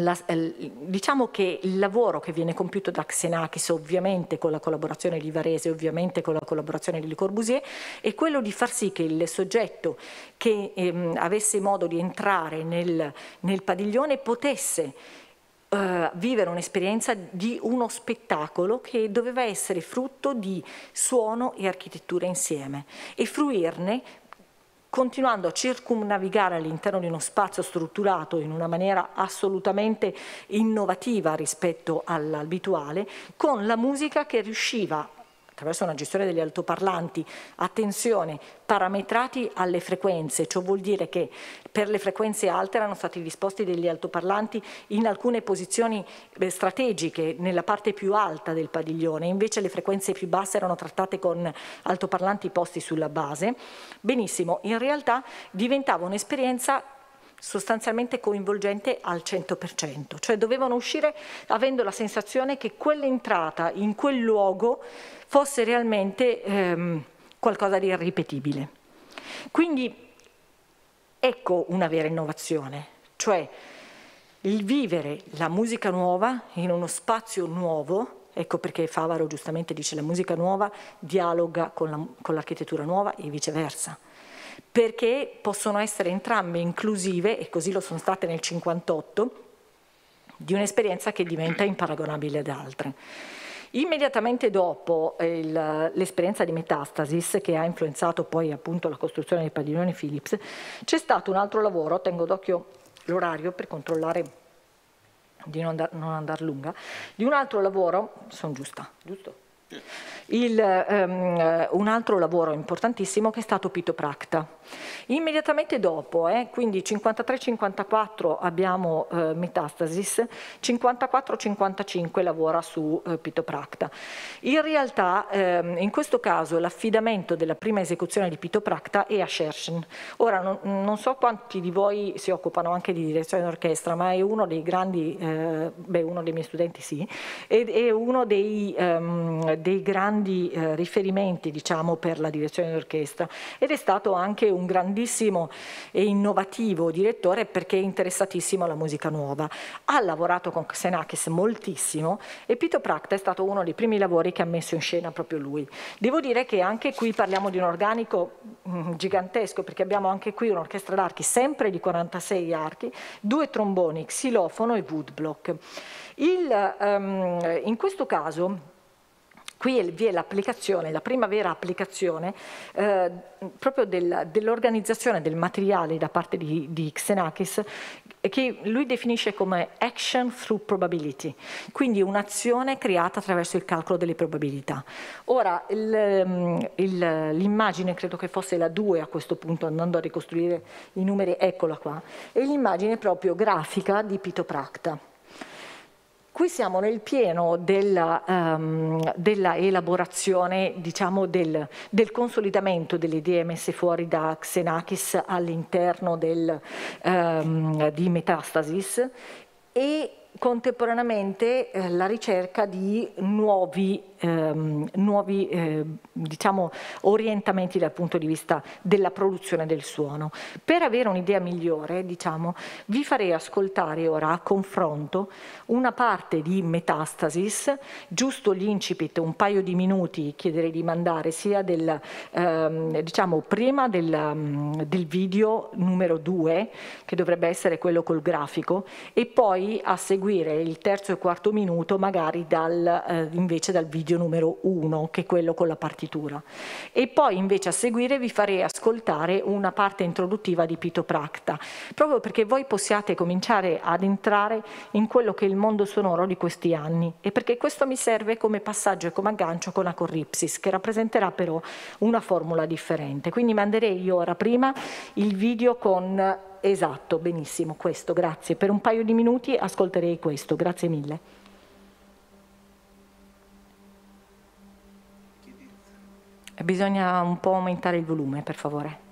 la, eh, diciamo che il lavoro che viene compiuto da Xenakis ovviamente con la collaborazione di Varese, ovviamente con la collaborazione di Le Corbusier, è quello di far sì che il soggetto che ehm, avesse modo di entrare nel, nel padiglione potesse Uh, vivere un'esperienza di uno spettacolo che doveva essere frutto di suono e architettura insieme e fruirne continuando a circumnavigare all'interno di uno spazio strutturato in una maniera assolutamente innovativa rispetto all'abituale, con la musica che riusciva attraverso una gestione degli altoparlanti, attenzione, parametrati alle frequenze, ciò vuol dire che per le frequenze alte erano stati disposti degli altoparlanti in alcune posizioni eh, strategiche, nella parte più alta del padiglione, invece le frequenze più basse erano trattate con altoparlanti posti sulla base. Benissimo, in realtà diventava un'esperienza sostanzialmente coinvolgente al 100%, cioè dovevano uscire avendo la sensazione che quell'entrata in quel luogo fosse realmente ehm, qualcosa di irripetibile. Quindi ecco una vera innovazione, cioè il vivere la musica nuova in uno spazio nuovo, Ecco perché Favaro giustamente dice la musica nuova dialoga con l'architettura nuova e viceversa perché possono essere entrambe inclusive, e così lo sono state nel 1958, di un'esperienza che diventa imparagonabile ad altre. Immediatamente dopo eh, l'esperienza di Metastasis, che ha influenzato poi appunto la costruzione dei padiglioni Philips, c'è stato un altro lavoro, tengo d'occhio l'orario per controllare di non, andare, non andar lunga, di un altro lavoro, sono giusta, giusto? Il, um, un altro lavoro importantissimo che è stato Pito Practa. Immediatamente dopo, eh, quindi 53-54 abbiamo eh, Metastasis, 54-55 lavora su eh, Pito Practa. In realtà ehm, in questo caso l'affidamento della prima esecuzione di Pito Practa è a Scherchen. Ora non, non, so quanti di voi si occupano anche di direzione d'orchestra, ma è uno dei grandi, eh, beh uno dei miei studenti sì, ed è uno dei, ehm, dei grandi eh, riferimenti diciamo, per la direzione d'orchestra ed è stato anche un grandissimo e innovativo direttore perché è interessatissimo alla musica nuova. Ha lavorato con Xenakis moltissimo e Pito Practa è stato uno dei primi lavori che ha messo in scena proprio lui. Devo dire che anche qui parliamo di un organico mh, mm, gigantesco perché abbiamo anche qui un'orchestra d'archi sempre di 46 archi, due tromboni, xilofono e woodblock. Il, um, in questo caso Qui vi è l'applicazione, la prima vera applicazione eh, proprio del, dell'organizzazione del materiale da parte di, di Xenakis eh, che lui definisce come action through probability, quindi un'azione creata attraverso il calcolo delle probabilità. Ora, ehm, l'immagine credo che fosse la 2 a questo punto, andando a ricostruire i numeri, eccola qua, è l'immagine proprio grafica di Pito Practa. Qui siamo nel pieno della, um, della elaborazione, diciamo, del, del, consolidamento delle idee messe fuori da Xenakis all'interno um, di Metastasis e contemporaneamente eh, la ricerca di nuovi ehm, nuovi eh, diciamo, orientamenti dal punto di vista della produzione del suono. Per avere un'idea migliore, diciamo, vi farei ascoltare ora a confronto una parte di Metastasis, giusto l'incipit, un paio di minuti chiederei di mandare sia del, ehm, diciamo, prima del, mm, del video numero 2, che dovrebbe essere quello col grafico, e poi a seguire il terzo e quarto minuto magari dal, eh, invece dal video video numero 1, che è quello con la partitura. E poi invece a seguire vi farei ascoltare una parte introduttiva di Pito Practa, proprio perché voi possiate cominciare ad entrare in quello che è il mondo sonoro di questi anni e perché questo mi serve come passaggio e come aggancio con la Corripsis, che rappresenterà però una formula differente. Quindi manderei io ora prima il video con Esatto, benissimo, questo, grazie. Per un paio di minuti ascolterei questo, grazie mille. Bisogna un po' aumentare il volume, per favore.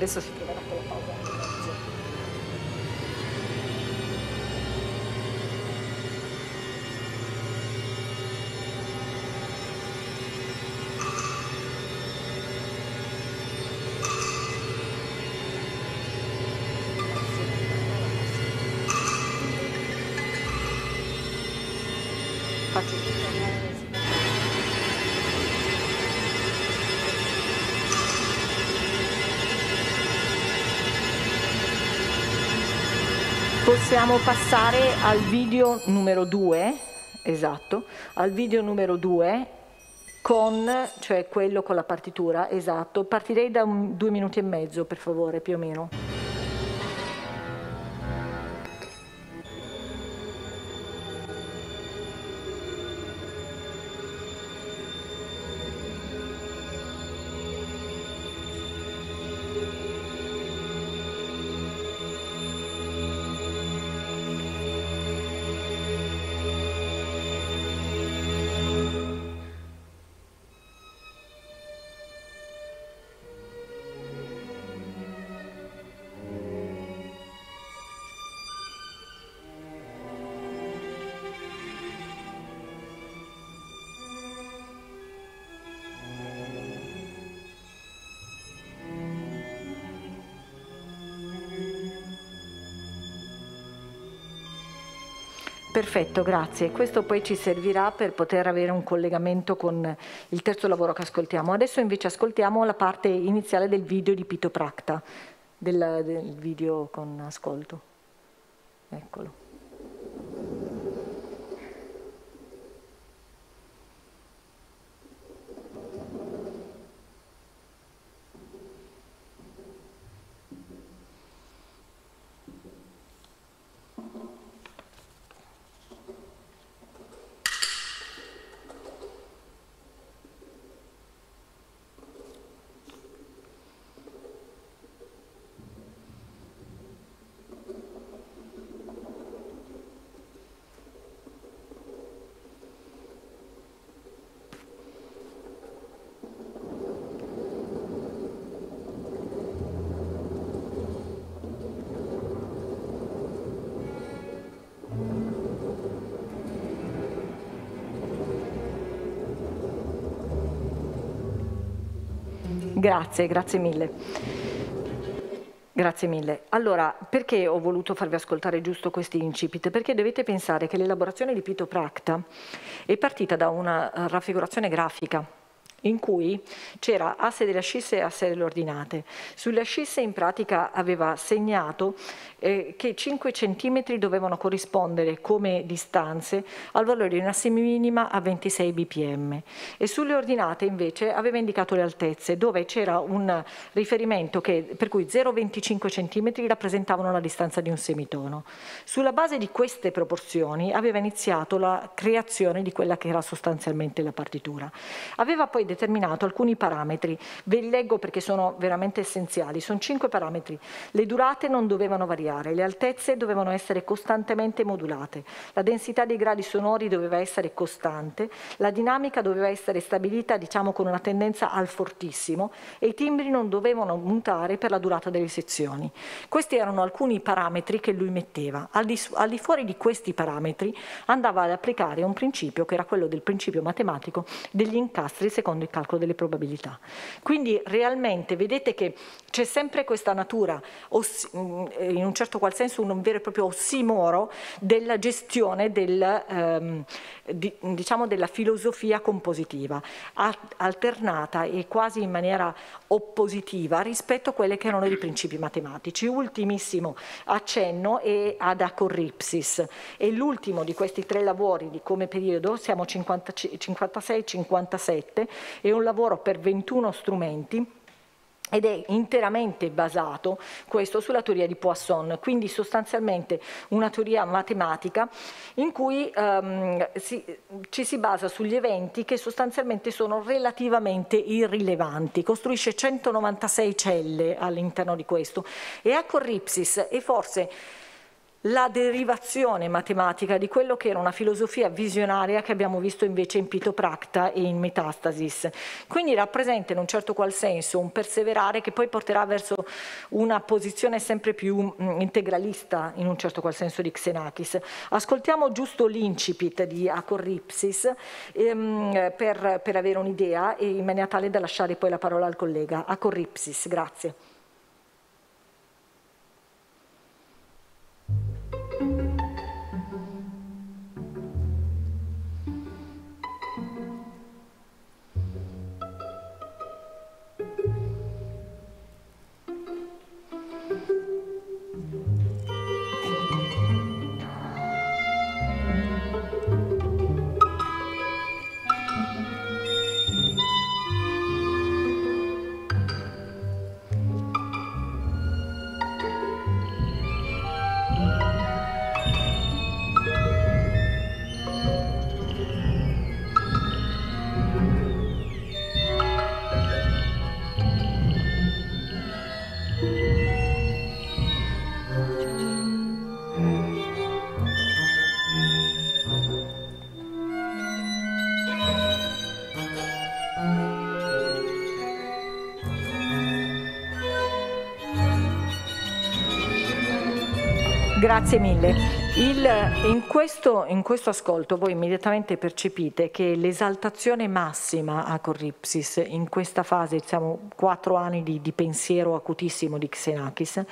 Eso. Possiamo passare al video numero 2, esatto, al video numero 2 con, cioè quello con la partitura, esatto. Partirei da un, due minuti e mezzo, per favore, più o meno. Perfetto, grazie. Questo poi ci servirà per poter avere un collegamento con il terzo lavoro che ascoltiamo. Adesso invece ascoltiamo la parte iniziale del video di Pito Practa, del, del video con ascolto. Eccolo. Grazie, grazie mille. Grazie mille. Allora, perché ho voluto farvi ascoltare giusto questi incipit? Perché dovete pensare che l'elaborazione di Pito Practa è partita da una eh, raffigurazione grafica in cui c'era asse delle ascisse e asse delle ordinate. Sulle ascisse in pratica aveva segnato eh, che 5 cm dovevano corrispondere come distanze al valore di una seminima a 26 bpm e sulle ordinate invece aveva indicato le altezze dove c'era un riferimento che, per cui 0,25 cm rappresentavano la distanza di un semitono. Sulla base di queste proporzioni aveva iniziato la creazione di quella che era sostanzialmente la partitura. Aveva poi determinato alcuni parametri, ve li leggo perché sono veramente essenziali, sono cinque parametri. Le durate non dovevano variare nucleare. Le altezze dovevano essere costantemente modulate, la densità dei gradi sonori doveva essere costante, la dinamica doveva essere stabilita diciamo, con una tendenza al fortissimo e i timbri non dovevano mutare per la durata delle sezioni. Questi erano alcuni parametri che lui metteva. Al di, al di fuori di questi parametri andava ad applicare un principio che era quello del principio matematico degli incastri secondo il calcolo delle probabilità. Quindi realmente vedete che c'è sempre questa natura in un certo certo qual senso un vero e proprio ossimoro della gestione del, ehm, di, diciamo della filosofia compositiva, alternata e quasi in maniera oppositiva rispetto a quelli che erano i principi matematici. Ultimissimo accenno è ad Acorripsis e l'ultimo di questi tre lavori di come periodo, siamo 56-57, è un lavoro per 21 strumenti ed è interamente basato questo sulla teoria di Poisson, quindi sostanzialmente una teoria matematica in cui ehm, si, ci si basa sugli eventi che sostanzialmente sono relativamente irrilevanti, costruisce 196 celle all'interno di questo e a Corripsis ecco e forse la derivazione matematica di quello che era una filosofia visionaria che abbiamo visto invece in Pitopracta e in Metastasis. Quindi rappresenta in un certo qual senso un perseverare che poi porterà verso una posizione sempre più mm, integralista in un certo qual senso di Xenakis. Ascoltiamo giusto l'incipit di Acorripsis ehm, per, per avere un'idea e in maniera tale da lasciare poi la parola al collega. Acorripsis, grazie. Grazie mille. Il, in, questo, in, questo, ascolto voi immediatamente percepite che l'esaltazione massima a Corripsis in questa fase, siamo quattro anni di, di pensiero acutissimo di Xenakis,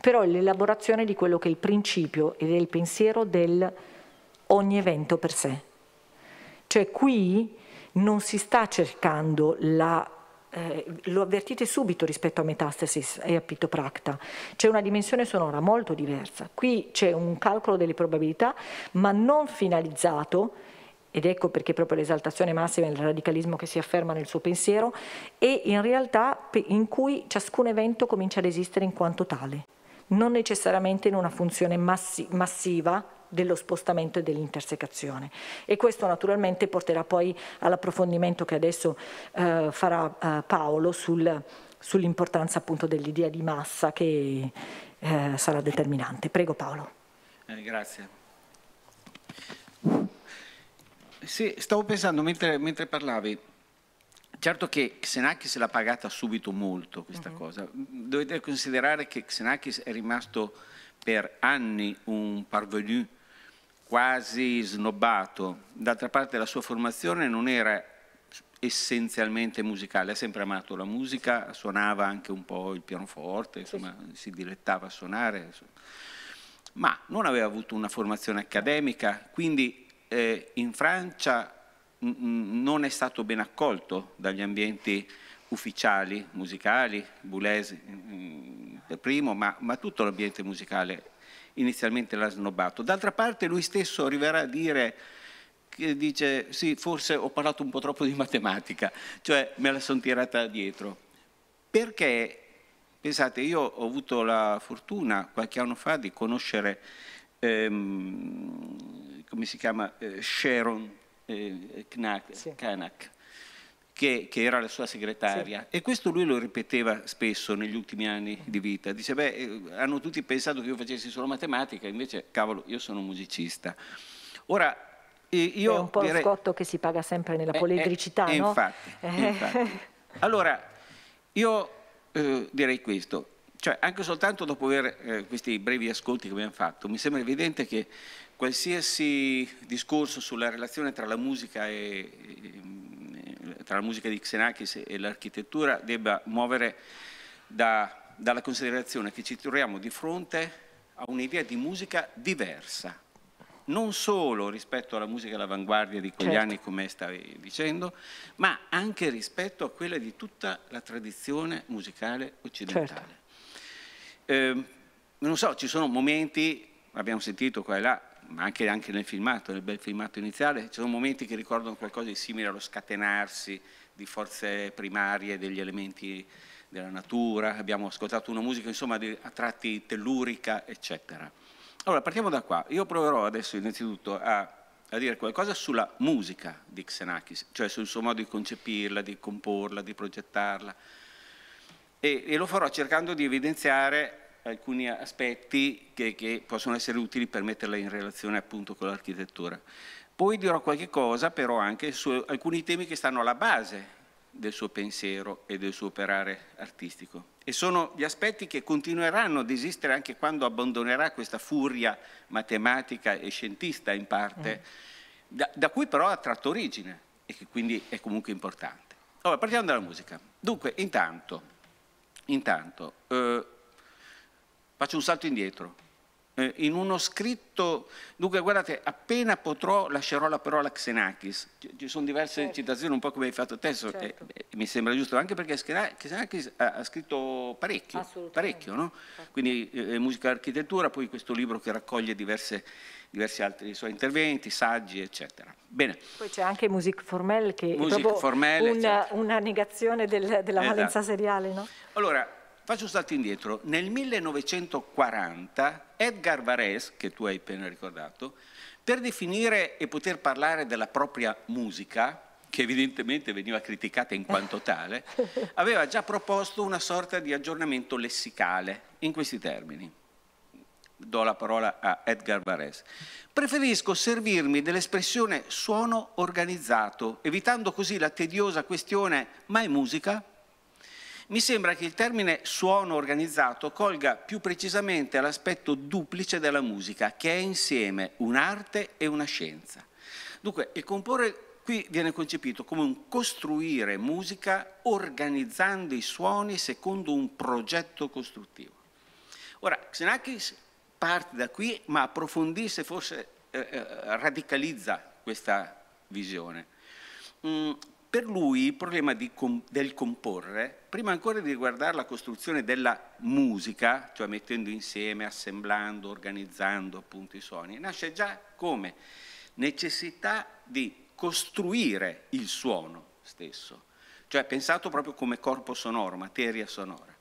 però è l'elaborazione di quello che è il principio ed è il pensiero del ogni evento per sé. Cioè qui non si sta cercando la eh, lo avvertite subito rispetto a metastasis e a pitopracta. C'è una dimensione sonora molto diversa. Qui c'è un calcolo delle probabilità, ma non finalizzato, ed ecco perché proprio l'esaltazione massima e il radicalismo che si afferma nel suo pensiero, e in realtà in cui ciascun evento comincia ad esistere in quanto tale, non necessariamente in una funzione massi massiva dello spostamento e dell'intersecazione e questo naturalmente porterà poi all'approfondimento che adesso eh, farà eh, Paolo sul, sull'importanza appunto dell'idea di massa che eh, sarà determinante. Prego Paolo.
Eh, grazie. Sì, stavo pensando mentre, mentre parlavi, Certo che Xenakis l'ha pagata subito molto questa uh mhm. -huh. cosa. Dovete considerare che Xenakis è rimasto per anni un parvenu quasi snobbato. D'altra parte la sua formazione non era essenzialmente musicale, ha sempre amato la musica, suonava anche un po' il pianoforte, insomma, sì. si dilettava a suonare, ma non aveva avuto una formazione accademica, quindi eh, in Francia non è stato ben accolto dagli ambienti ufficiali, musicali, Boulez mm, mm, per primo, ma, ma tutto l'ambiente musicale inizialmente l'ha snobbato. D'altra parte lui stesso arriverà a dire che dice sì, forse ho parlato un po' troppo di matematica, cioè me la sono tirata dietro. Perché, pensate, io ho avuto la fortuna qualche anno fa di conoscere, ehm, come si chiama, eh, Sharon eh, Knack, sì. Kanak, che, che, era la sua segretaria. Sì. E questo lui lo ripeteva spesso negli ultimi anni di vita. Dice, beh, eh, hanno tutti pensato che io facessi solo matematica, invece, cavolo, io sono musicista. Ora, io È un po' direi... lo
scotto che si paga sempre nella eh, eh, poliedricità, no? Infatti, infatti.
<laughs> Allora, io direi questo. Cioè, anche soltanto dopo aver, questi brevi ascolti che abbiamo fatto, mi sembra evidente che qualsiasi discorso sulla relazione tra la musica e, e tra la musica di Xenakis e l'architettura debba muovere da, dalla considerazione che ci troviamo di fronte a un'idea di musica diversa, non solo rispetto alla musica all'avanguardia di quegli certo. anni, come stavi dicendo, ma anche rispetto a quella di tutta la tradizione musicale occidentale. Certo. Eh, non so, ci sono momenti, abbiamo sentito qua e là, ma anche, anche, nel filmato, nel bel filmato iniziale, ci sono momenti che ricordano qualcosa di simile allo scatenarsi di forze primarie, degli elementi della natura, abbiamo ascoltato una musica insomma a tratti tellurica, eccetera. Allora, partiamo da qua. Io proverò adesso innanzitutto a, a dire qualcosa sulla musica di Xenakis, cioè sul suo modo di concepirla, di comporla, di progettarla, e, e lo farò cercando di evidenziare alcuni aspetti che, che possono essere utili per metterla in relazione appunto con l'architettura. Poi dirò qualche cosa però anche su alcuni temi che stanno alla base del suo pensiero e del suo operare artistico. E sono gli aspetti che continueranno ad esistere anche quando abbandonerà questa furia matematica e scientista in parte, mm. da, da, cui però ha tratto origine e che quindi è comunque importante. Allora, partiamo dalla musica. Dunque, intanto, intanto eh, Faccio un salto indietro. Eh, in uno scritto, dunque guardate, appena potrò lascerò la parola a Xenakis. Ci, sono diverse certo. citazioni, un po' come hai fatto te, certo. eh, eh, mi sembra giusto, anche perché Xenakis ha, ha scritto parecchio, parecchio no? quindi eh, eh, musica e architettura, poi questo libro che raccoglie diverse diversi altri suoi interventi, saggi, eccetera. Bene.
Poi c'è anche Music Formel che Music è Formel, una, una, negazione del, della esatto. valenza seriale, no?
Allora, Faccio un salto indietro. Nel 1940 Edgar Varese, che tu hai appena ricordato, per definire e poter parlare della propria musica, che evidentemente veniva criticata in quanto <laughs> tale, aveva già proposto una sorta di aggiornamento lessicale in questi termini. Do la parola a Edgar Varese. Preferisco servirmi dell'espressione suono organizzato, evitando così la tediosa questione ma è musica? mi sembra che il termine suono organizzato colga più precisamente l'aspetto duplice della musica, che è insieme un'arte e una scienza. Dunque, il comporre qui viene concepito come un costruire musica organizzando i suoni secondo un progetto costruttivo. Ora, Xenakis parte da qui, ma approfondisce, forse eh, eh radicalizza questa visione. Mm, per lui il problema com del comporre prima ancora di riguardare la costruzione della musica, cioè mettendo insieme, assemblando, organizzando appunto i suoni, nasce già come necessità di costruire il suono stesso, cioè pensato proprio come corpo sonoro, materia sonora.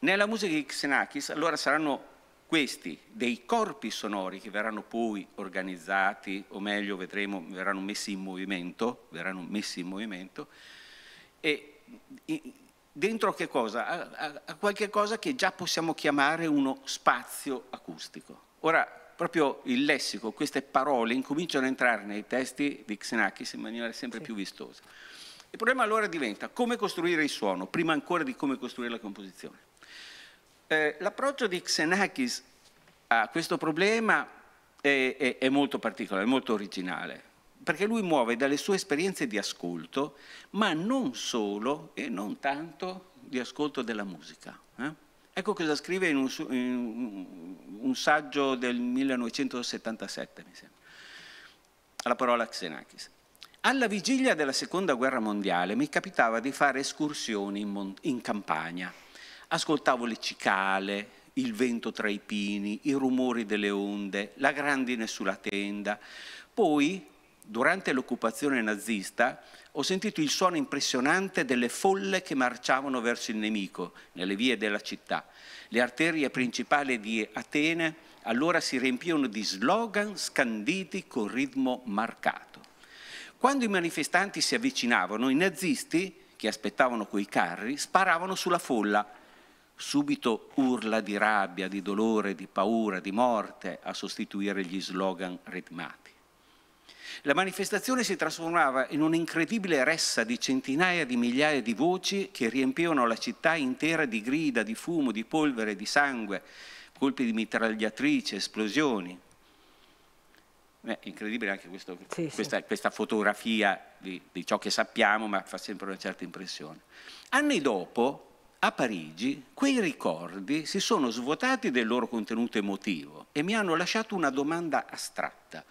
Nella musica di Xenakis allora saranno questi dei corpi sonori che verranno poi organizzati, o meglio vedremo, verranno messi in movimento, verranno messi in movimento, e dentro che cosa? A, a, a qualche cosa che già possiamo chiamare uno spazio acustico. Ora, proprio il lessico, queste parole incominciano a entrare nei testi di Xenakis in maniera sempre sì. più vistosa. Il problema allora diventa come costruire il suono, prima ancora di come costruire la composizione. Eh, l'approccio di Xenakis a questo problema è, è, è molto particolare, è molto originale perché lui muove dalle sue esperienze di ascolto, ma non solo e non tanto di ascolto della musica. Eh? Ecco cosa scrive in un, in un, saggio del 1977, mi sembra, alla parola Xenakis. Alla vigilia della seconda guerra mondiale mi capitava di fare escursioni in, in campagna. Ascoltavo le cicale, il vento tra i pini, i rumori delle onde, la grandine sulla tenda. Poi Durante l'occupazione nazista ho sentito il suono impressionante delle folle che marciavano verso il nemico nelle vie della città. Le arterie principali di Atene allora si riempivano di slogan scanditi con ritmo marcato. Quando i manifestanti si avvicinavano, i nazisti, che aspettavano coi carri, sparavano sulla folla. Subito urla di rabbia, di dolore, di paura, di morte a sostituire gli slogan ritmati. La manifestazione si trasformava in un'incredibile ressa di centinaia di migliaia di voci che riempivano la città intera di grida, di fumo, di polvere, di sangue, colpi di mitragliatrice, esplosioni. Beh, incredibile anche questo, sì, questa, sì. questa, fotografia di, di ciò che sappiamo, ma fa sempre una certa impressione. Anni dopo, a Parigi quei ricordi si sono svuotati del loro contenuto emotivo e mi hanno lasciato una domanda astratta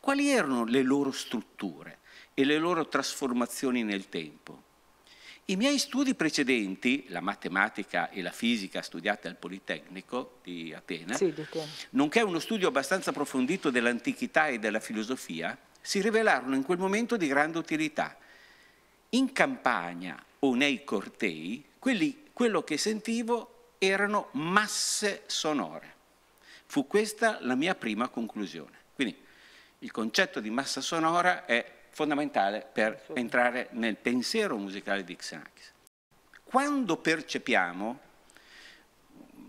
quali erano le loro strutture e le loro trasformazioni nel tempo. I miei studi precedenti, la matematica e la fisica studiate al Politecnico di Atene, sì, nonché uno studio abbastanza approfondito dell'antichità e della filosofia, si rivelarono in quel momento di grande utilità. In campagna o nei cortei, quelli, quello che sentivo erano masse sonore. Fu questa la mia prima conclusione il concetto di massa sonora è fondamentale per entrare nel pensiero musicale di Xenakis. Quando percepiamo,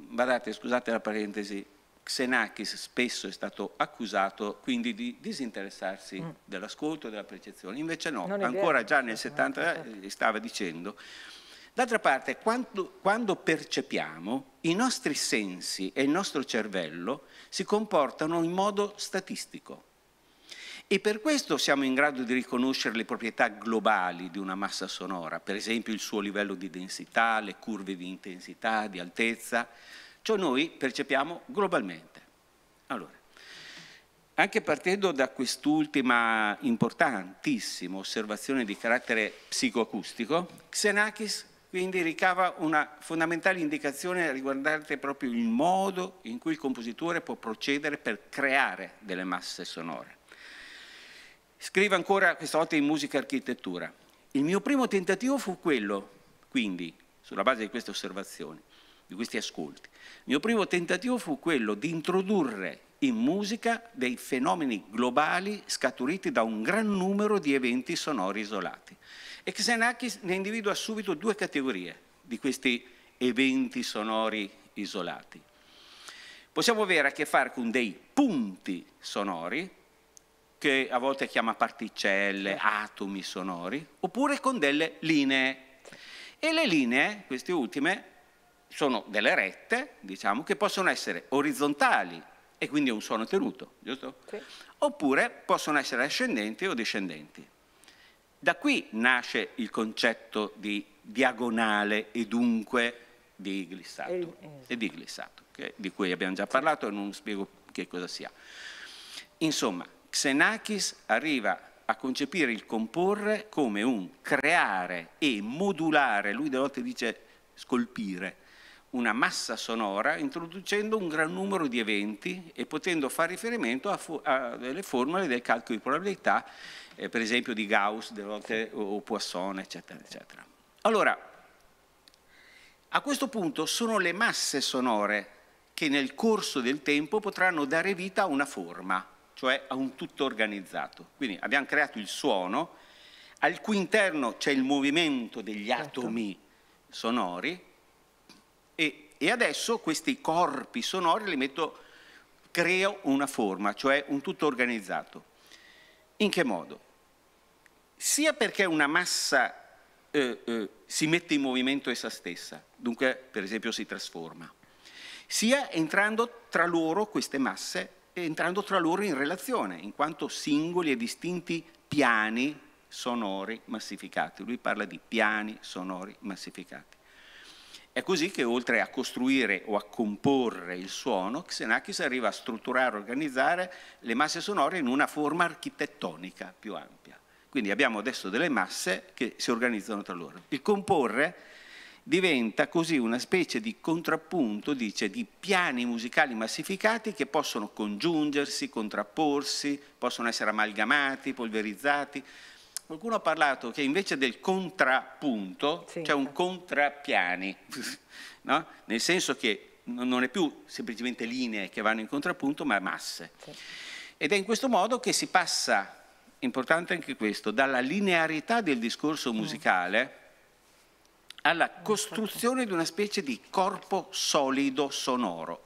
guardate, scusate la parentesi, Xenakis spesso è stato accusato quindi di disinteressarsi mm. dell'ascolto e della percezione, invece no, ancora già nel 70 esatto, esatto. eh, stava dicendo. D'altra parte, quando, quando percepiamo, i nostri sensi e il nostro cervello si comportano in modo statistico e per questo siamo in grado di riconoscere le proprietà globali di una massa sonora, per esempio il suo livello di densità, le curve di intensità, di altezza, ciò noi percepiamo globalmente. Allora, anche partendo da quest'ultima importantissima osservazione di carattere psicoacustico, Xenakis quindi ricava una fondamentale indicazione riguardante proprio il modo in cui il compositore può procedere per creare delle masse sonore. Scrive ancora, questa volta in musica e architettura. Il mio primo tentativo fu quello, quindi, sulla base di queste osservazioni, di questi ascolti, il mio primo tentativo fu quello di introdurre in musica dei fenomeni globali scaturiti da un gran numero di eventi sonori isolati. E Xenakis ne individua subito due categorie di questi eventi sonori isolati. Possiamo avere a che fare con dei punti sonori, che a volte chiama particelle, atomi sonori, oppure con delle linee. E le linee, queste ultime, sono delle rette, diciamo, che possono essere orizzontali e quindi è un suono tenuto, giusto? Sì. Oppure possono essere ascendenti o discendenti. Da qui nasce il concetto di diagonale e dunque di glissato, esatto. e di glissato che, di cui abbiamo già parlato e non spiego che cosa sia. Insomma, Xenakis arriva a concepire il comporre come un creare e modulare, lui delle volte dice scolpire, una massa sonora introducendo un gran numero di eventi e potendo fare riferimento a, a delle formule del calcolo di probabilità, eh, per esempio di Gauss volte, o, o Poisson, eccetera, eccetera. Allora, a questo punto sono le masse sonore che nel corso del tempo potranno dare vita a una forma, cioè a un tutto organizzato. Quindi abbiamo creato il suono, al cui interno c'è il movimento degli certo. atomi sonori e, e, adesso questi corpi sonori li metto, creo una forma, cioè un tutto organizzato. In che modo? Sia perché una massa eh, eh, si mette in movimento essa stessa, dunque per esempio si trasforma, sia entrando tra loro queste masse entrando tra loro in relazione, in quanto singoli e distinti piani sonori massificati. Lui parla di piani sonori massificati. È così che oltre a costruire o a comporre il suono, Xenakis arriva a strutturare e organizzare le masse sonore in una forma architettonica più ampia. Quindi abbiamo adesso delle masse che si organizzano tra loro. Il comporre diventa così una specie di contrappunto, dice, di piani musicali massificati che possono congiungersi, contrapporsi, possono essere amalgamati, polverizzati. Qualcuno ha parlato che invece del contrappunto sì. c'è un contrappiani, <laughs> no? nel senso che non è più semplicemente linee che vanno in contrappunto, ma masse. Sì. Ed è in questo modo che si passa, importante anche questo, dalla linearità del discorso mm. musicale, alla costruzione di una specie di corpo solido sonoro,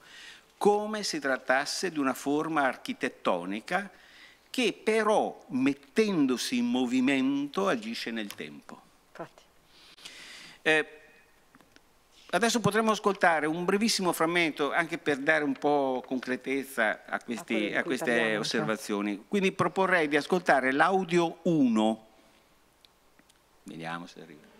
come si trattasse di una forma architettonica che però mettendosi in movimento agisce nel tempo. Eh, adesso potremmo ascoltare un brevissimo frammento anche per dare un po' concretezza a, questi, a, a queste osservazioni. Cioè. Quindi proporrei di ascoltare l'audio 1. Vediamo se arriva.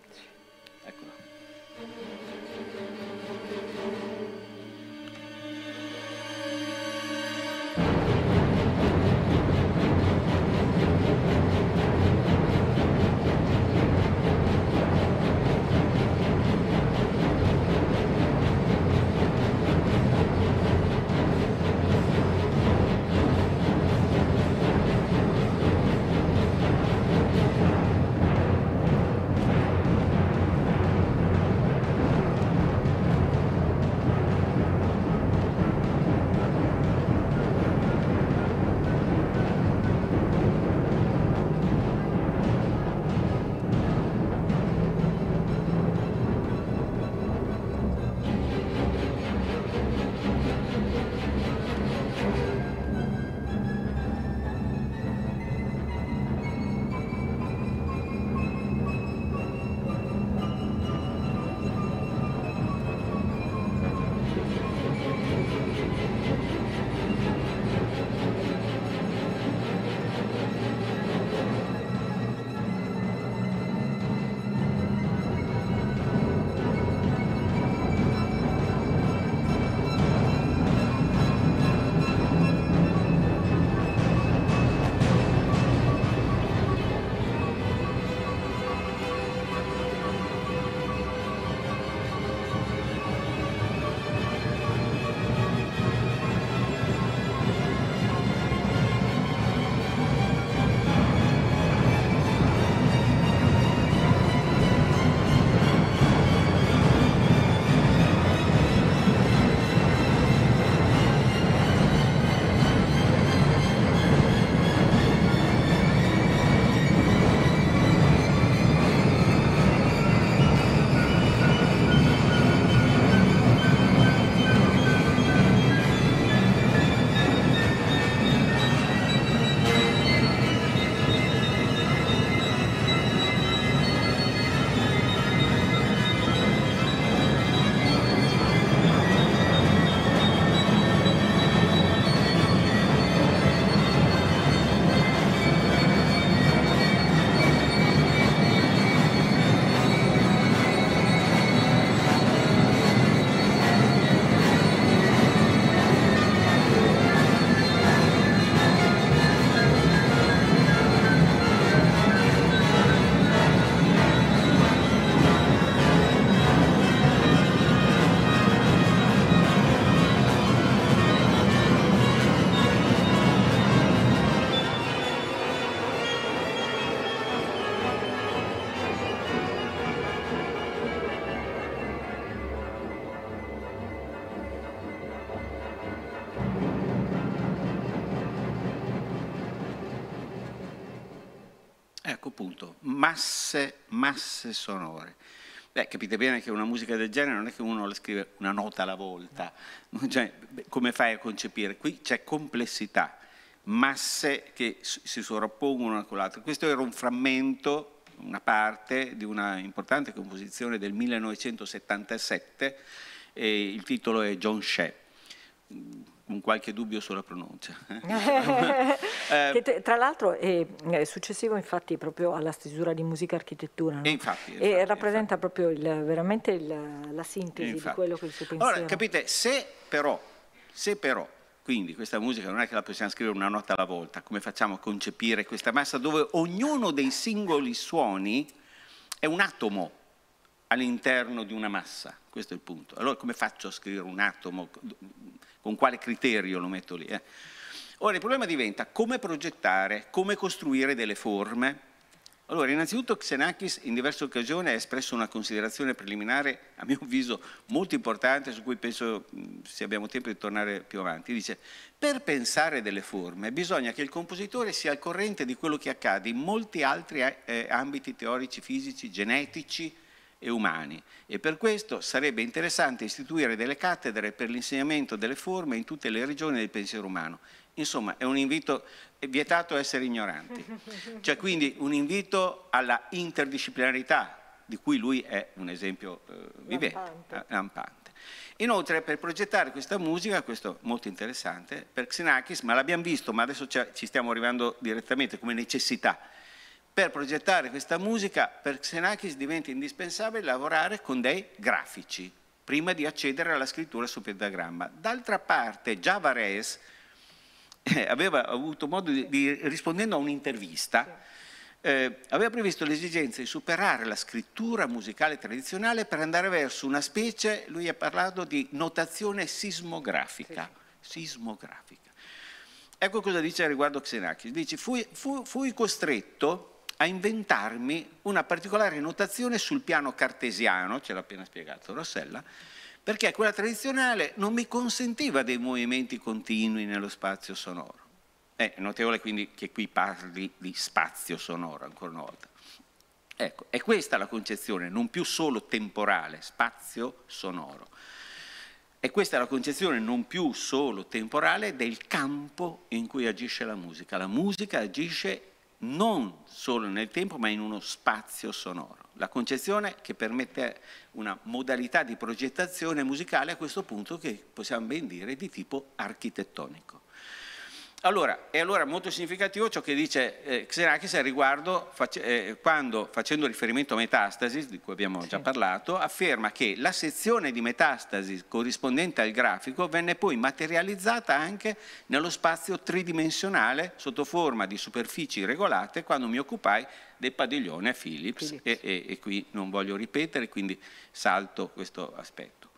masse, masse sonore. Beh, capite bene che una musica del genere non è che uno la scrive una nota alla volta, <laughs> cioè, come fai a concepire? Qui c'è complessità, masse che si sovrappongono una con l'altra. Questo era un frammento, una parte di una importante composizione del 1977, il titolo è John Shep un qualche dubbio sulla pronuncia. <laughs> eh, te,
tra l'altro è, eh, è, eh, successivo infatti proprio alla stesura di musica architettura. No? Infatti, infatti, e rappresenta infatti. proprio il, veramente il, la sintesi di quello che è il suo pensiero. Allora,
capite, se però, se però, quindi questa musica non è che la possiamo scrivere una nota alla volta, come facciamo a concepire questa massa dove ognuno dei singoli suoni è un atomo all'interno di una massa, questo è il punto. Allora come faccio a scrivere un atomo con quale criterio lo metto lì. Eh? Ora il problema diventa come progettare, come costruire delle forme. Allora, innanzitutto Xenakis in diverse occasioni ha espresso una considerazione preliminare, a mio avviso, molto importante, su cui penso, se abbiamo tempo, di tornare più avanti. Dice, per pensare delle forme bisogna che il compositore sia al corrente di quello che accade in molti altri eh, eh ambiti teorici, fisici, genetici, e umani e per questo sarebbe interessante istituire delle cattedre per l'insegnamento delle forme in tutte le regioni del pensiero umano. Insomma, è un invito, è vietato essere ignoranti, cioè quindi un invito alla interdisciplinarità di cui lui è un esempio eh, vivente, lampante. Eh, Inoltre per progettare questa musica, questo è molto interessante, per Xenakis, ma l'abbiamo visto, ma adesso ci stiamo arrivando direttamente come necessità, per progettare questa musica per Xenakis diventa indispensabile lavorare con dei grafici prima di accedere alla scrittura su pentagramma. D'altra parte Javares eh, aveva avuto modo di, di rispondendo a un'intervista, eh, aveva previsto l'esigenza di superare la scrittura musicale tradizionale per andare verso una specie, lui ha parlato di notazione sismografica. sismografica. Ecco cosa dice a riguardo Xenakis. Dice, fui, fu, fui costretto a inventarmi una particolare notazione sul piano cartesiano, ce l'ha appena spiegato Rossella, perché quella tradizionale non mi consentiva dei movimenti continui nello spazio sonoro. Eh, è notevole quindi che qui parli di spazio sonoro ancora una volta. Ecco, è questa la concezione, non più solo temporale, spazio sonoro. E questa è la concezione non più solo temporale del campo in cui agisce la musica. La musica agisce non solo nel tempo ma in uno spazio sonoro. La concezione che permette una modalità di progettazione musicale a questo punto che possiamo ben dire di tipo architettonico. Allora, è allora molto significativo ciò che dice eh, Xenakis riguardo face, eh, quando, facendo riferimento a metastasis, di cui abbiamo sì. già parlato, afferma che la sezione di metastasis corrispondente al grafico venne poi materializzata anche nello spazio tridimensionale sotto forma di superfici regolate quando mi occupai del padiglione Philips, Philips. E, e, e qui non voglio ripetere, quindi salto questo aspetto.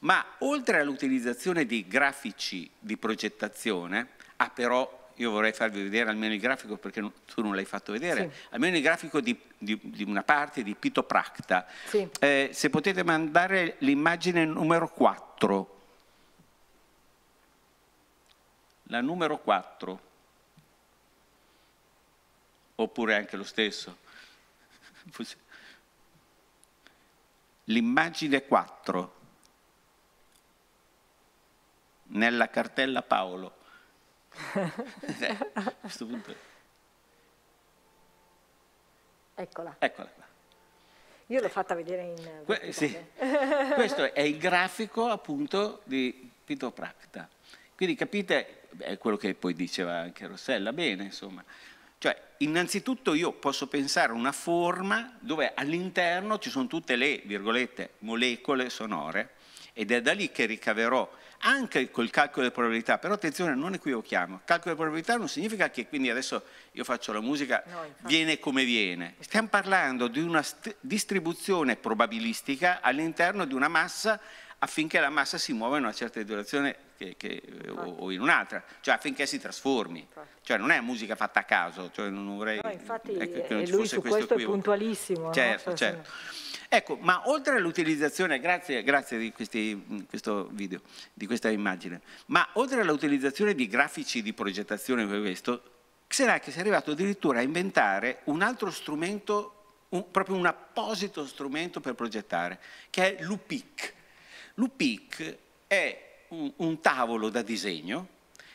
Ma oltre all'utilizzazione di grafici di progettazione, Ah però io vorrei farvi vedere almeno il grafico perché tu non l'hai fatto vedere, sì. almeno il grafico di, di, di, una parte di Pito Practa. Sì. Eh, se potete mandare l'immagine numero 4, la numero 4, oppure anche lo stesso. L'immagine 4 nella cartella Paolo
a eh, questo punto. Eccola. Eccola Io l'ho fatta vedere in...
Eh, que sì. Questo è il grafico appunto di Pito Practa. Quindi capite, è quello che poi diceva anche Rossella, bene insomma. Cioè, innanzitutto io posso pensare a una forma dove all'interno ci sono tutte le, virgolette, molecole sonore ed è da lì che ricaverò anche col calcolo delle probabilità, però attenzione, non equivochiamo, calcolo delle probabilità non significa che quindi adesso io faccio la musica, no, viene come viene, stiamo parlando di una distribuzione probabilistica all'interno di una massa affinché la massa si muova in una certa direzione che, che, o, o, in un'altra, cioè affinché si trasformi, infatti. cioè non è musica fatta a caso, cioè non vorrei... No, infatti ecco, non eh, lui su questo, questo è
puntualissimo. Certo, no? certo. Cioè,
certo. Ecco, ma oltre all'utilizzazione, grazie, grazie di, questi, mm, questo video, di questa immagine, ma oltre all'utilizzazione di grafici di progettazione come questo, Xenac si è arrivato addirittura a inventare un altro strumento, un, proprio un apposito strumento per progettare, che è l'UPIC. L'UPIC è un, un tavolo da disegno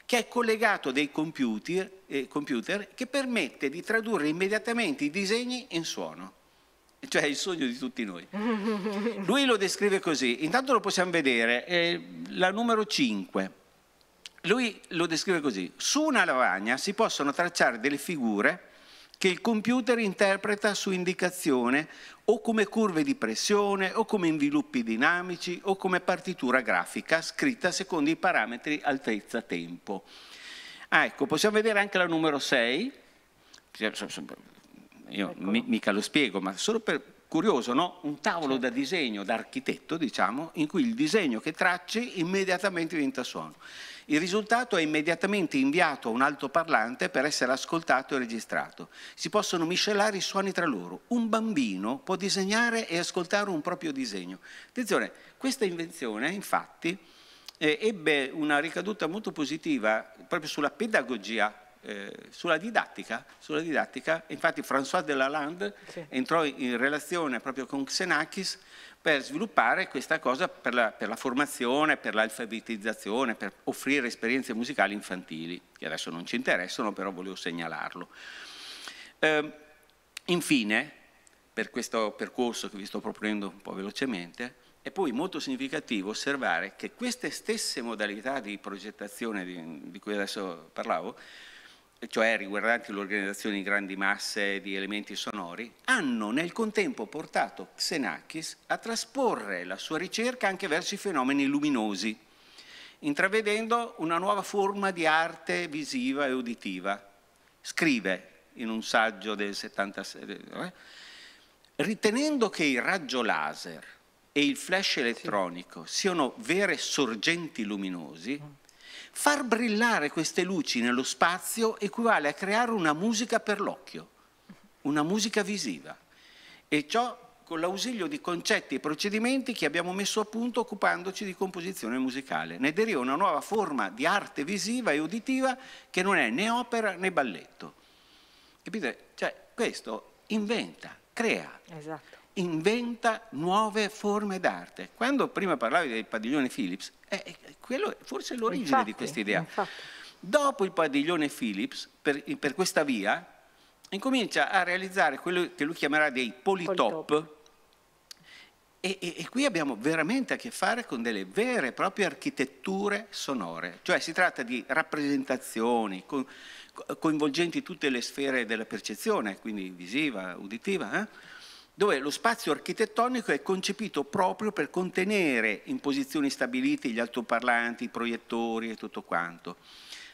che è collegato a dei computer, eh, computer, che permette di tradurre immediatamente i disegni in suono. <laughs> cioè il sogno di tutti noi. Lui lo descrive così, intanto lo possiamo vedere, è la numero 5. Lui lo descrive così, su una lavagna si possono tracciare delle figure che il computer interpreta su indicazione o come curve di pressione o come inviluppi dinamici o come partitura grafica scritta secondo i parametri altezza-tempo. Ah, ecco, possiamo vedere anche la numero 6, io ecco. mi, mica lo spiego, ma solo per curioso, no? un tavolo certo. da disegno, da architetto, diciamo, in cui il disegno che tracci immediatamente diventa suono. Il risultato è immediatamente inviato a un altoparlante per essere ascoltato e registrato. Si possono miscelare i suoni tra loro. Un bambino può disegnare e ascoltare un proprio disegno. Attenzione, questa invenzione, infatti, eh, ebbe una ricaduta molto positiva proprio sulla pedagogia eh, sulla, didattica, sulla didattica, infatti François Delalande sì. entrò in relazione proprio con Xenakis per sviluppare questa cosa per la, per la formazione, per l'alfabetizzazione, per offrire esperienze musicali infantili, che adesso non ci interessano, però volevo segnalarlo. Eh, infine, per questo percorso che vi sto proponendo un po' velocemente, è poi molto significativo osservare che queste stesse modalità di progettazione di, di cui adesso parlavo cioè riguardanti l'organizzazione di grandi masse di elementi sonori, hanno nel contempo portato Xenakis a trasporre la sua ricerca anche verso i fenomeni luminosi, intravedendo una nuova forma di arte visiva e uditiva. Scrive in un saggio del 76, eh? ritenendo che il raggio laser e il flash elettronico sì. siano vere sorgenti luminosi, mm. Far brillare queste luci nello spazio equivale a creare una musica per l'occhio, una musica visiva. E ciò con l'ausilio di concetti e procedimenti che abbiamo messo a punto occupandoci di composizione musicale. Ne deriva una nuova forma di arte visiva e uditiva che non è né opera né balletto. Capite? Cioè, questo inventa, crea. Esatto inventa nuove forme d'arte. Quando prima parlavi del padiglione Philips, eh, eh, quello è forse l'origine infatti, di questa idea. Dopo il padiglione Philips, per, per, questa via, incomincia a realizzare quello che lui chiamerà dei politop. politop. E, e, e, qui abbiamo veramente a che fare con delle vere e proprie architetture sonore, cioè si tratta di rappresentazioni co coinvolgenti tutte le sfere della percezione, quindi visiva, uditiva, eh? dove lo spazio architettonico è concepito proprio per contenere in posizioni stabilite gli altoparlanti, i proiettori e tutto quanto.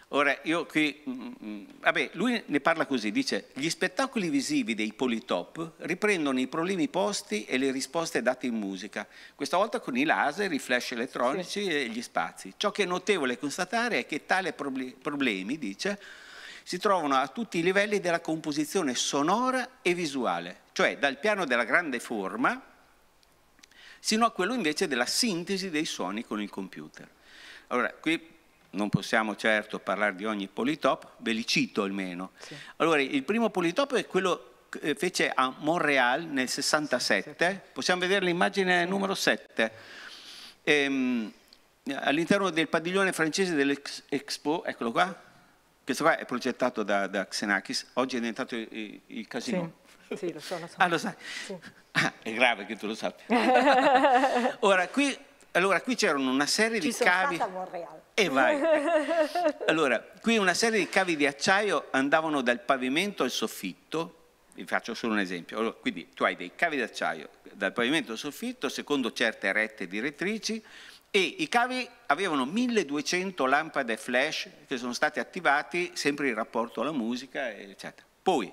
Ora, io qui, mm, mm, mm, vabbè, lui ne parla così, dice gli spettacoli visivi dei Politop riprendono i problemi posti e le risposte date in musica, questa volta con i laser, i flash elettronici sì. e gli spazi. Ciò che è notevole constatare è che tali problemi, dice, si trovano a tutti i livelli della composizione sonora e visuale, cioè dal piano della grande forma sino a quello invece della sintesi dei suoni con il computer. Allora, qui non possiamo certo parlare di ogni politop, ve li cito almeno. Sì. Allora, il primo politop è quello che fece a Montreal nel 67, sì, possiamo vedere l'immagine numero 7. Ehm, all'interno del padiglione francese dell'Expo, eccolo qua, questo qua è progettato da, da Xenakis, oggi è diventato il, il casino.
Sì. sì lo so, lo so. <laughs> Ah, lo sai? Sì.
Ah, è grave che tu lo
sappia.
<laughs> Ora, qui allora, qui c'erano una serie Ci di cavi.
sono E
eh, vai. <laughs> Allora, qui una serie di cavi di acciaio andavano dal pavimento al soffitto. Vi faccio solo un esempio. Allora, quindi tu hai dei cavi d'acciaio dal pavimento al soffitto, secondo certe rette direttrici, e i cavi avevano 1200 lampade flash che sono state attivate sempre in rapporto alla musica, eccetera. Poi,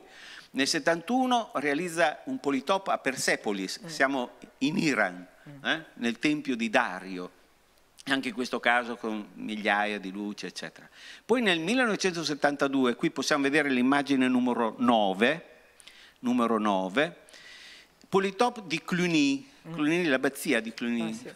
nel 71 realizza un politop a Persepolis, eh. siamo in Iran, mm. eh? nel tempio di Dario, anche in questo caso con migliaia di luci, eccetera. Poi nel 1972, qui possiamo vedere l'immagine numero 9, numero 9 Politop di Cluny, mm. Cluny l'abbazia di Cluny, ah, sì.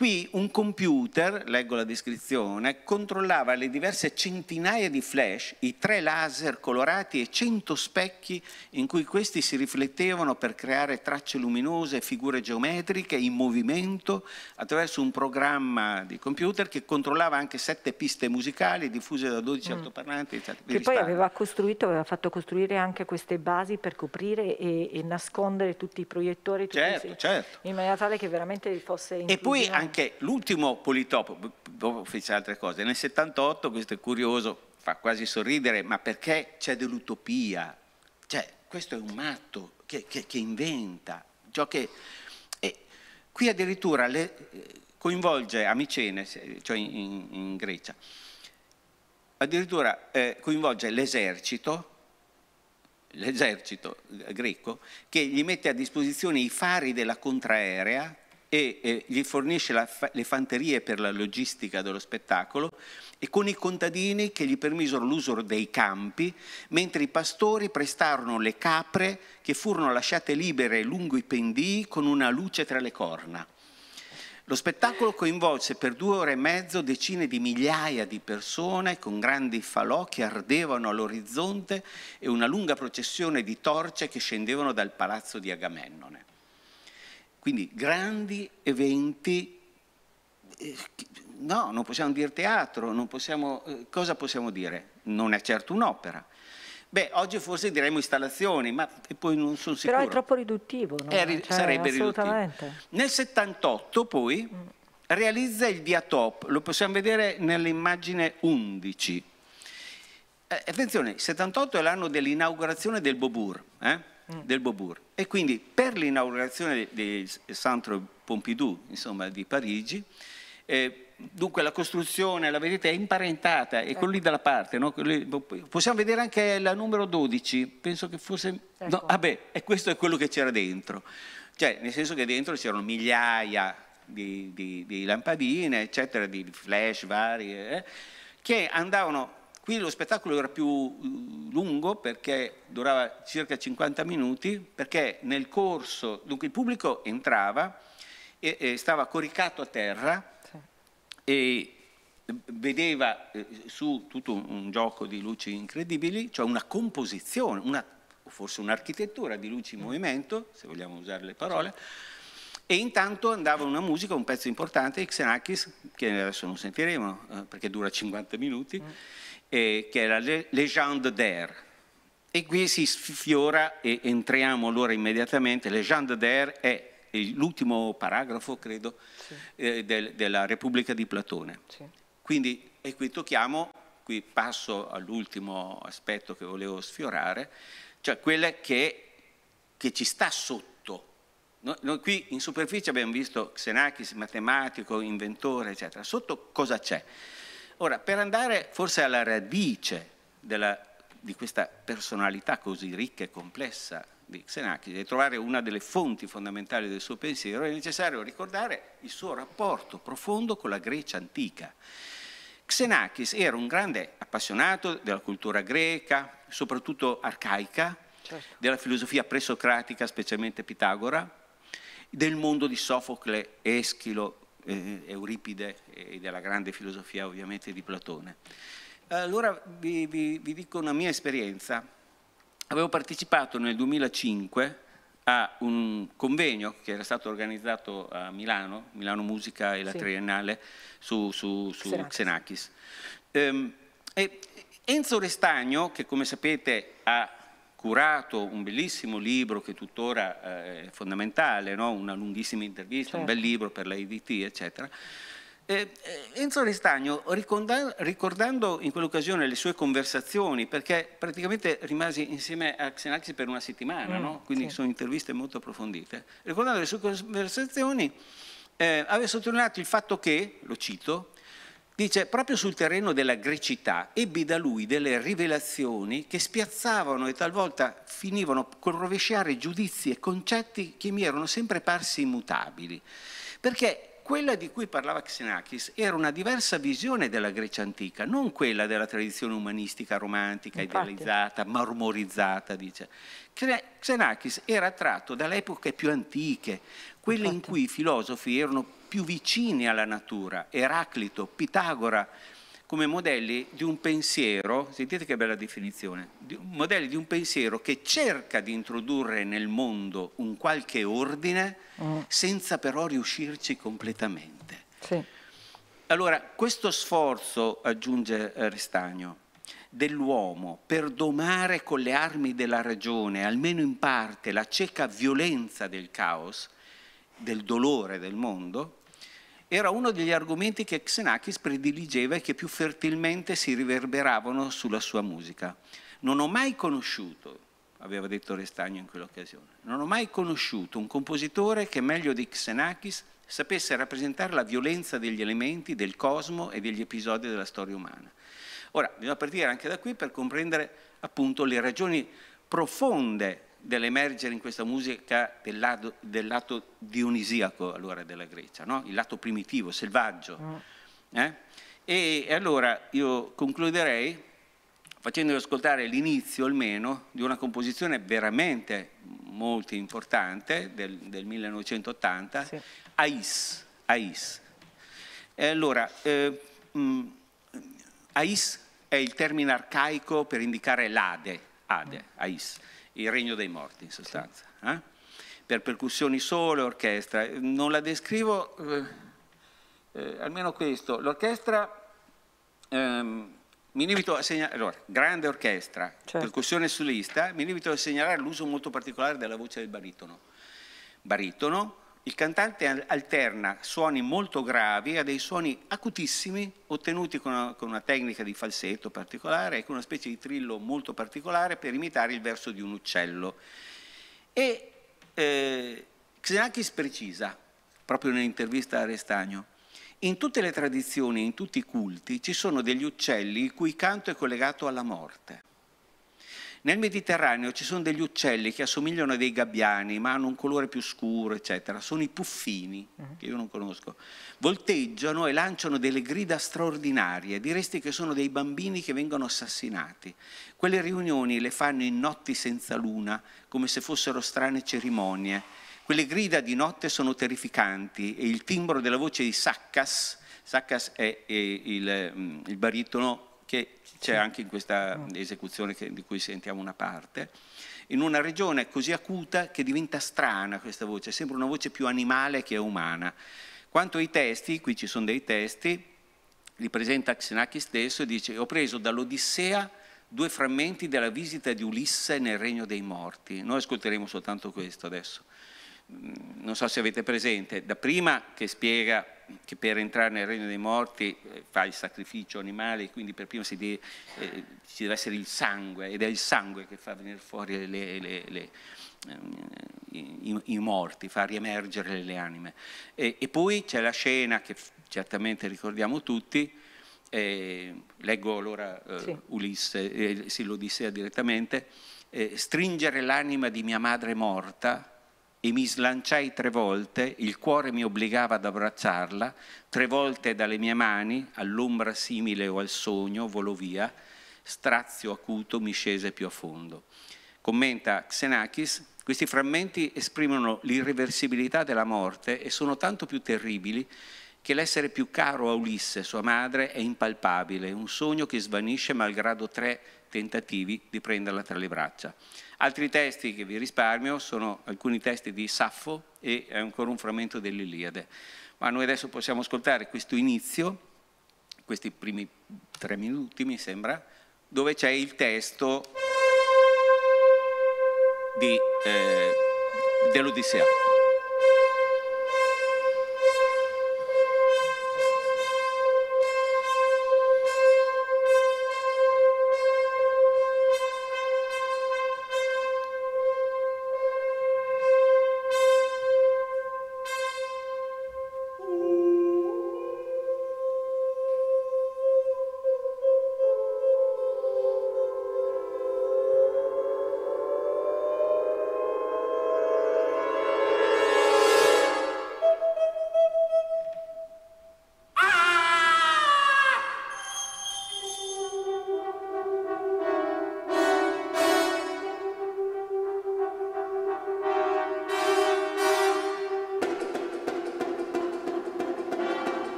Qui un computer, leggo la descrizione, controllava le diverse centinaia di flash, i tre laser colorati e cento specchi in cui questi si riflettevano per creare tracce luminose, figure geometriche in movimento attraverso un programma di computer che controllava anche sette piste musicali diffuse da 12 mm. altoparlanti. Eccetera, cioè che poi aveva
costruito, aveva fatto costruire anche queste basi per coprire e, e nascondere tutti i proiettori. Tutti certo, i, certo. In maniera tale che veramente fosse... E poi
anche anche l'ultimo Politop, dopo boh, fece altre cose, nel 78, questo è curioso, fa quasi sorridere, ma perché c'è dell'utopia? Cioè, questo è un matto che, che, che inventa, ciò che... E qui addirittura le, coinvolge a Micene, cioè in, in Grecia, addirittura eh, coinvolge l'esercito, l'esercito greco, che gli mette a disposizione i fari della contraerea e eh, gli fornisce la, le fanterie per la logistica dello spettacolo e con i contadini che gli permisero l'uso dei campi, mentre i pastori prestarono le capre che furono lasciate libere lungo i pendii con una luce tra le corna. Lo spettacolo coinvolse per due ore e mezzo decine di migliaia di persone con grandi falò che ardevano all'orizzonte e una lunga processione di torce che scendevano dal palazzo di Agamennone. Quindi grandi eventi, eh, no, non possiamo dire teatro, possiamo, eh, cosa possiamo dire? Non è certo un'opera. Beh, oggi forse diremmo installazioni, ma poi non sono sicuro. Però è
troppo riduttivo, no? È, cioè, sarebbe riduttivo.
Nel 78 poi mm. realizza il Diatop, lo possiamo vedere nell'immagine 11. Eh, attenzione, il 78 è l'anno dell'inaugurazione del Bobur, eh? Mm. del Beaubourg. E quindi per l'inaugurazione del Centre Pompidou, insomma, di Parigi, eh, dunque la costruzione, la vedete, è imparentata, è ecco. quello lì dalla parte. No? Possiamo vedere anche la numero 12, penso che fosse... No, ecco. vabbè, e questo è quello che c'era dentro. Cioè, nel senso che dentro c'erano migliaia di, di, di, lampadine, eccetera, di flash vari, eh, che andavano Qui lo spettacolo era più lungo perché durava circa 50 minuti, perché nel corso, dunque il pubblico entrava e, e stava coricato a terra sì. e eh, vedeva eh, su tutto un, un, gioco di luci incredibili, cioè una composizione, una, forse un'architettura di luci in mm. movimento, se vogliamo usare le parole, e intanto andava una musica, un pezzo importante, Xenakis, che adesso non sentiremo eh, perché dura 50 minuti, mm eh, che è la Légende d'Air. E qui si sfiora e entriamo allora immediatamente. Légende d'Air è l'ultimo paragrafo, credo, sì. eh, del, della Repubblica di Platone. Sì. Quindi, e qui tocchiamo, qui passo all'ultimo aspetto che volevo sfiorare, cioè quella che, che ci sta sotto. Noi, noi, qui in superficie abbiamo visto Xenakis, matematico, inventore, eccetera. Sotto cosa c'è? Ora, per andare forse alla radice della, di questa personalità così ricca e complessa di Xenakis e trovare una delle fonti fondamentali del suo pensiero, è necessario ricordare il suo rapporto profondo con la Grecia antica. Xenakis era un grande appassionato della cultura greca, soprattutto arcaica, certo. della filosofia presocratica, specialmente Pitagora, del mondo di Sofocle, Eschilo, eh, Euripide e della grande filosofia ovviamente di Platone. Allora vi, vi, vi dico una mia esperienza. Avevo partecipato nel 2005 a un convegno che era stato organizzato a Milano, Milano Musica e la sì. Triennale, su, su, su Xenakis. Xenakis. Um, Enzo Restagno, che come sapete ha curato un bellissimo libro che tuttora eh, è fondamentale, no? una lunghissima intervista, certo. un bel certo. libro per l'AIDT, eccetera. Eh, eh Enzo Ristagno, ricordando in quell'occasione le sue conversazioni, perché praticamente rimasi insieme a Xenakis per una settimana, mm, no? quindi sì. sono interviste molto approfondite, ricordando le sue conversazioni, eh, aveva sottolineato il fatto che, lo cito, Dice, proprio sul terreno della grecità ebbi da lui delle rivelazioni che spiazzavano e talvolta finivano col rovesciare giudizi e concetti che mi erano sempre parsi immutabili. Perché quella di cui parlava Xenakis era una diversa visione della Grecia antica, non quella della tradizione umanistica, romantica, Infatti. idealizzata, marmorizzata, dice. Xenakis era tratto dalle epoche più antiche, quelle Infatti. in cui i filosofi erano più vicini alla natura, Eraclito, Pitagora, come modelli di un pensiero, sentite che bella definizione, di, modelli di un pensiero che cerca di introdurre nel mondo un qualche ordine mm. senza però riuscirci completamente. Sì. Allora, questo sforzo, aggiunge eh, Restagno, dell'uomo per domare con le armi della ragione, almeno in parte, la cieca violenza del caos, del dolore del mondo, era uno degli argomenti che Xenakis prediligeva e che più fertilmente si riverberavano sulla sua musica. Non ho mai conosciuto, aveva detto Restagno in quell'occasione, non ho mai conosciuto un compositore che meglio di Xenakis sapesse rappresentare la violenza degli elementi, del cosmo e degli episodi della storia umana. Ora, bisogna partire anche da qui per comprendere appunto le ragioni profonde dell'emergere in questa musica del lato, del lato dionisiaco allora, della Grecia, no? il lato primitivo, selvaggio. Mm. Eh? E, e allora io concluderei facendovi ascoltare l'inizio almeno di una composizione veramente molto importante del, del 1980, sì. Ais. Ais. E allora, eh, mh, mm, Ais è il termine arcaico per indicare l'ade, ade, Ais il regno dei morti in sostanza. Sì. Eh? Per percussioni sole, orchestra. Non la descrivo, eh, eh, almeno questo. L'orchestra, ehm, mi limito a segnalare, allora, grande orchestra, certo. percussione solista, mi limito a segnalare l'uso molto particolare della voce del baritono. Baritono, il cantante alterna suoni molto gravi a dei suoni acutissimi ottenuti con una, con una tecnica di falsetto particolare e con una specie di trillo molto particolare per imitare il verso di un uccello. E eh, Xenakis precisa, proprio nell'intervista a Restagno, in tutte le tradizioni, in tutti i culti, ci sono degli uccelli il cui canto è collegato alla morte. Nel Mediterraneo ci sono degli uccelli che assomigliano a dei gabbiani, ma hanno un colore più scuro, eccetera. Sono i puffini, mhm. che io non conosco. Volteggiano e lanciano delle grida straordinarie. Diresti che sono dei bambini che vengono assassinati. Quelle riunioni le fanno in notti senza luna, come se fossero strane cerimonie. Quelle grida di notte sono terrificanti e il timbro della voce di Saccas, Saccas è, il, mm, il baritono che c'è anche in questa esecuzione che, di cui sentiamo una parte, in una regione così acuta che diventa strana questa voce, sembra una voce più animale che umana. Quanto ai testi, qui ci sono dei testi, li presenta Xenachi stesso e dice ho preso dall'Odissea due frammenti della visita di Ulisse nel regno dei morti. Noi ascolteremo soltanto questo adesso. Mm, non so se avete presente, da prima che spiega che per entrare nel regno dei morti eh, fa il sacrificio animale, quindi per prima deve, eh, ci deve essere il sangue, ed è il sangue che fa venire fuori le, le, le, ehm, i, i, morti, fa riemergere le anime. E, e poi c'è la scena che certamente ricordiamo tutti, eh, leggo allora eh, sì. Ulisse, eh, sì, l'Odissea direttamente, eh, stringere l'anima di mia madre morta, e mi slanciai tre volte, il cuore mi obbligava ad abbracciarla, tre volte dalle mie mani, all'ombra simile o al sogno, volò via, strazio acuto mi scese più a fondo. Commenta Xenakis, questi frammenti esprimono l'irreversibilità della morte e sono tanto più terribili che l'essere più caro a Ulisse, sua madre, è impalpabile, un sogno che svanisce malgrado tre tentativi di prenderla tra le braccia. Altri testi che vi risparmio sono alcuni testi di Saffo e ancora un frammento dell'Iliade. Ma noi adesso possiamo ascoltare questo inizio, questi primi tre minuti mi sembra, dove c'è il testo di, eh, dell'Odissea.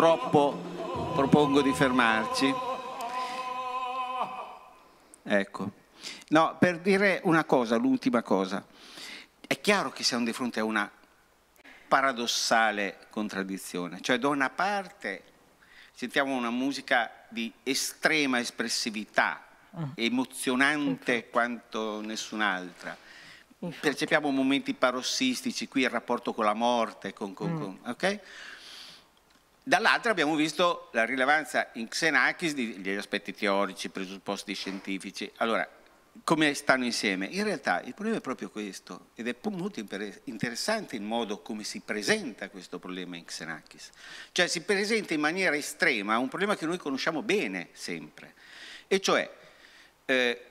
purtroppo propongo di fermarci. Ecco. No, per dire una cosa, l'ultima cosa. È chiaro che siamo di fronte a una paradossale contraddizione, cioè da una parte sentiamo una musica di estrema espressività, ah. emozionante Infatti. quanto nessun'altra. Percepiamo momenti parossistici, qui il rapporto con la morte, con, con, mm. con okay? Dall'altra abbiamo visto la rilevanza in Xenakis degli aspetti teorici, presupposti scientifici. Allora, come stanno insieme? In realtà il problema è proprio questo ed è molto interessante il modo come si presenta questo problema in Xenakis. Cioè si presenta in maniera estrema un problema che noi conosciamo bene sempre, e cioè eh,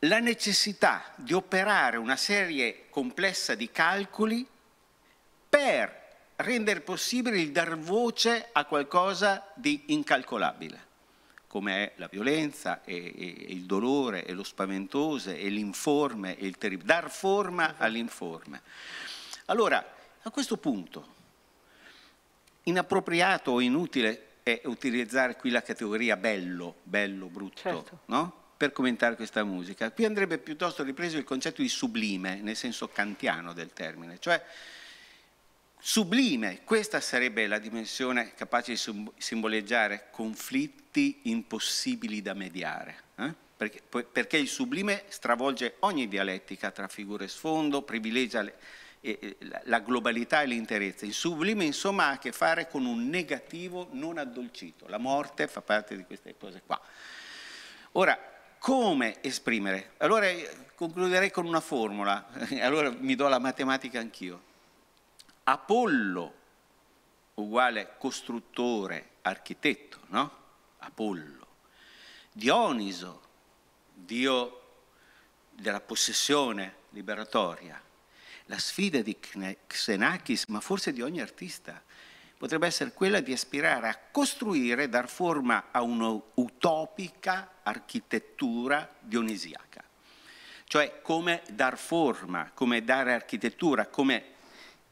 la necessità di operare una serie complessa di calcoli per rendere possibile il dar voce a qualcosa di incalcolabile, come è la violenza e, e, e il dolore e lo spaventoso, e l'informe e il terribile, dar forma all'informe. Allora, a questo punto, inappropriato o inutile è utilizzare qui la categoria bello, bello, brutto, certo. no? per commentare questa musica. Qui andrebbe piuttosto ripreso il concetto di sublime, nel senso kantiano del termine, cioè sublime, questa sarebbe la dimensione capace di simboleggiare conflitti impossibili da mediare. Eh? Perché, perché, il sublime stravolge ogni dialettica tra figure e sfondo, privilegia le, eh, la globalità e l'interezza. Il sublime insomma ha a che fare con un negativo non addolcito. La morte fa parte di queste cose qua. Ora, come esprimere? Allora concluderei con una formula, <laughs> allora mi do la matematica anch'io Apollo, uguale costruttore, architetto, no? Apollo. Dioniso, dio della possessione liberatoria. La sfida di Xenakis, ma forse di ogni artista, potrebbe essere quella di aspirare a costruire, dar forma a un'utopica architettura dionisiaca. Cioè come dar forma, come dare architettura, come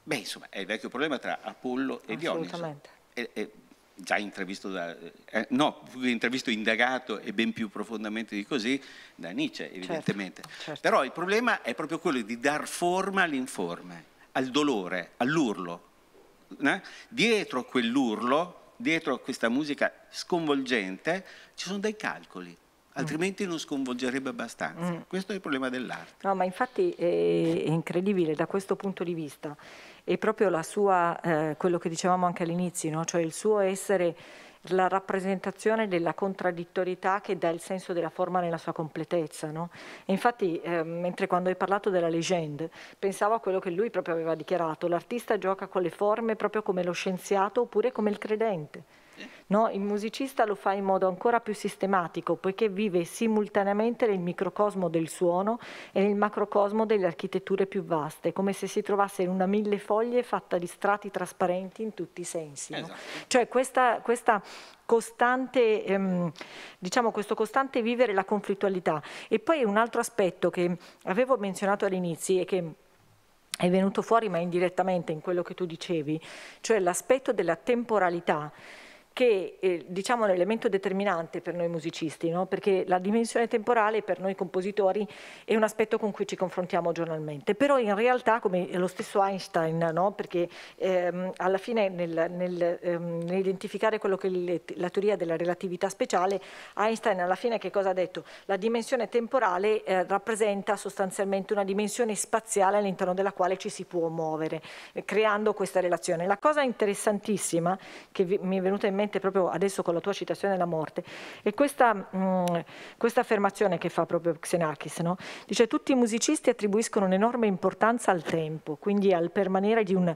Beh, insomma, è il vecchio problema tra Apollo e Dioniso. È, è già intervisto da, eh, no, intervisto indagato e ben più profondamente di così da Nietzsche, certo, evidentemente. Certo, certo. Però il problema è proprio quello di dar forma all'informe, al dolore, all'urlo. Eh? Dietro quell'urlo, dietro questa musica sconvolgente, ci sono dei calcoli, mm. altrimenti non sconvolgerebbe abbastanza. Mm. Questo è il problema dell'arte.
No, ma infatti eh, è incredibile da questo punto di vista e proprio la sua, eh, quello che dicevamo anche all'inizio, no? cioè il suo essere la rappresentazione della contraddittorietà che dà il senso della forma nella sua completezza. No? infatti, eh, mentre quando hai parlato della legende, pensavo a quello che lui proprio aveva dichiarato, l'artista gioca con le forme proprio come lo scienziato oppure come il credente. No, il musicista lo fa in modo ancora più sistematico poiché vive simultaneamente nel microcosmo del suono e nel macrocosmo delle architetture più vaste, come se si trovasse in una mille foglie fatta di strati trasparenti in tutti i sensi. Esatto. No? Cioè questa, questa costante, ehm, diciamo questo costante vivere la conflittualità. E poi un altro aspetto che avevo menzionato all'inizio e che è venuto fuori ma indirettamente in quello che tu dicevi, cioè l'aspetto della temporalità che eh, diciamo è un elemento determinante per noi musicisti, no? perché la dimensione temporale per noi compositori è un aspetto con cui ci confrontiamo giornalmente, però in realtà come lo stesso Einstein, no? perché ehm, alla fine nel, nel, ehm, nell'identificare quello che è la teoria della relatività speciale, Einstein alla fine che cosa ha detto? La dimensione temporale eh, rappresenta sostanzialmente una dimensione spaziale all'interno della quale ci si può muovere, eh, creando questa relazione. La cosa interessantissima che vi, mi è venuta in mente mente proprio adesso con la tua citazione della morte. è questa, mh, mm, questa affermazione che fa proprio Xenakis, no? dice tutti i musicisti attribuiscono un'enorme importanza al tempo, quindi al permanere di un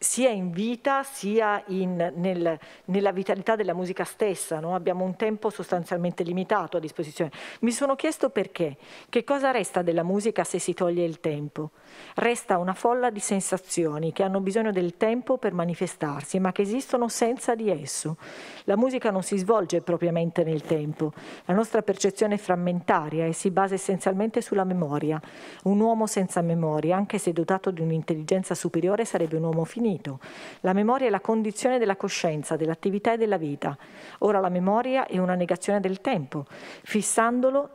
sia in vita sia in, nel, nella vitalità della musica stessa, no? abbiamo un tempo sostanzialmente limitato a disposizione. Mi sono chiesto perché, che cosa resta della musica se si toglie il tempo? Resta una folla di sensazioni che hanno bisogno del tempo per manifestarsi, ma che esistono senza di esso. La musica non si svolge propriamente nel tempo. La nostra percezione è frammentaria e si basa essenzialmente sulla memoria. Un uomo senza memoria, anche se dotato di un'intelligenza superiore, sarebbe un uomo finito. La memoria è la condizione della coscienza, dell'attività e della vita. Ora la memoria è una negazione del tempo. Fissandolo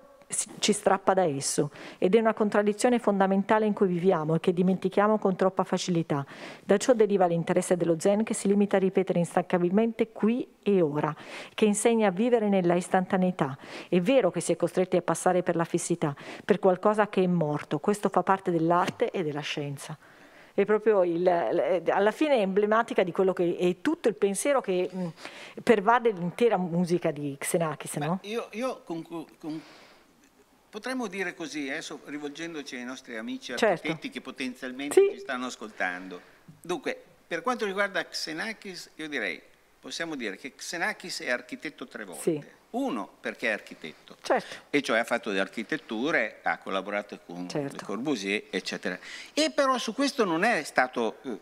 ci strappa da esso ed è una contraddizione fondamentale in cui viviamo e che dimentichiamo con troppa facilità. Da ciò deriva l'interesse dello Zen che si limita a ripetere instancabilmente qui e ora, che insegna a vivere nella istantaneità. È vero che si è costretti a passare per la fissità, per qualcosa che è morto. Questo fa parte dell'arte e della scienza è proprio il, eh, alla fine è emblematica di quello che è tutto il pensiero che mh, mm, pervade l'intera musica di Xenakis. No? Io,
io conclu- conclu- Potremmo dire così, adesso eh, rivolgendoci ai nostri amici certo. architetti che potenzialmente sì. ci stanno ascoltando. Dunque, per quanto riguarda Xenakis, io direi, possiamo dire che Xenakis è architetto tre volte. Sì. Uno, perché è architetto, certo. e cioè ha fatto di architetture, ha collaborato con certo. Corbusier, eccetera. E però su questo non è stato eh,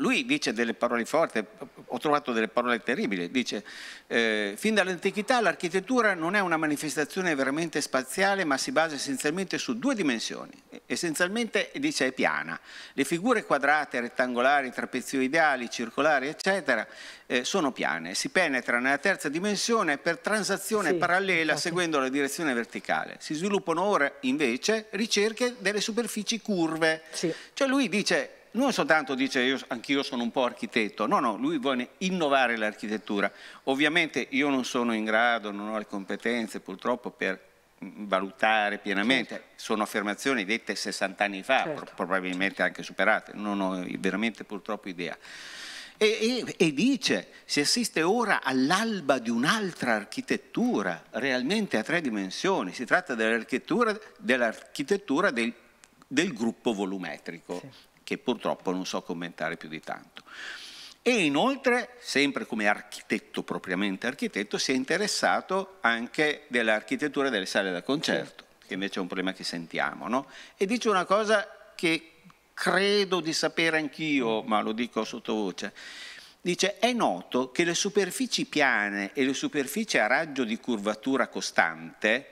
lui dice delle parole forti, ho trovato delle parole terribili, dice eh, fin dall'antichità l'architettura non è una manifestazione veramente spaziale ma si basa essenzialmente su due dimensioni, essenzialmente dice è piana, le figure quadrate, rettangolari, trapezoidali, circolari eccetera eh, sono piane, si penetra nella terza dimensione per transazione sì, parallela esatto. seguendo la direzione verticale, si sviluppano ora invece ricerche delle superfici curve, sì. cioè lui dice non soltanto dice io, anch'io sono un po' architetto, no, no, lui vuole innovare l'architettura. Ovviamente io non sono in grado, non ho le competenze purtroppo per valutare pienamente, certo. sono affermazioni dette 60 anni fa, certo. pro probabilmente anche superate, non ho veramente purtroppo idea. E, e, e dice, si assiste ora all'alba di un'altra architettura, realmente a tre dimensioni, si tratta dell'architettura dell del gruppo volumetrico. Sì che purtroppo non so commentare più di tanto. E inoltre, sempre come architetto, propriamente architetto, si è interessato anche dell'architettura delle sale da concerto, che invece è un problema che sentiamo, no? E dice una cosa che credo di sapere anch'io, mm. ma lo dico sottovoce. Dice, è noto che le superfici piane e le superfici a raggio di curvatura costante,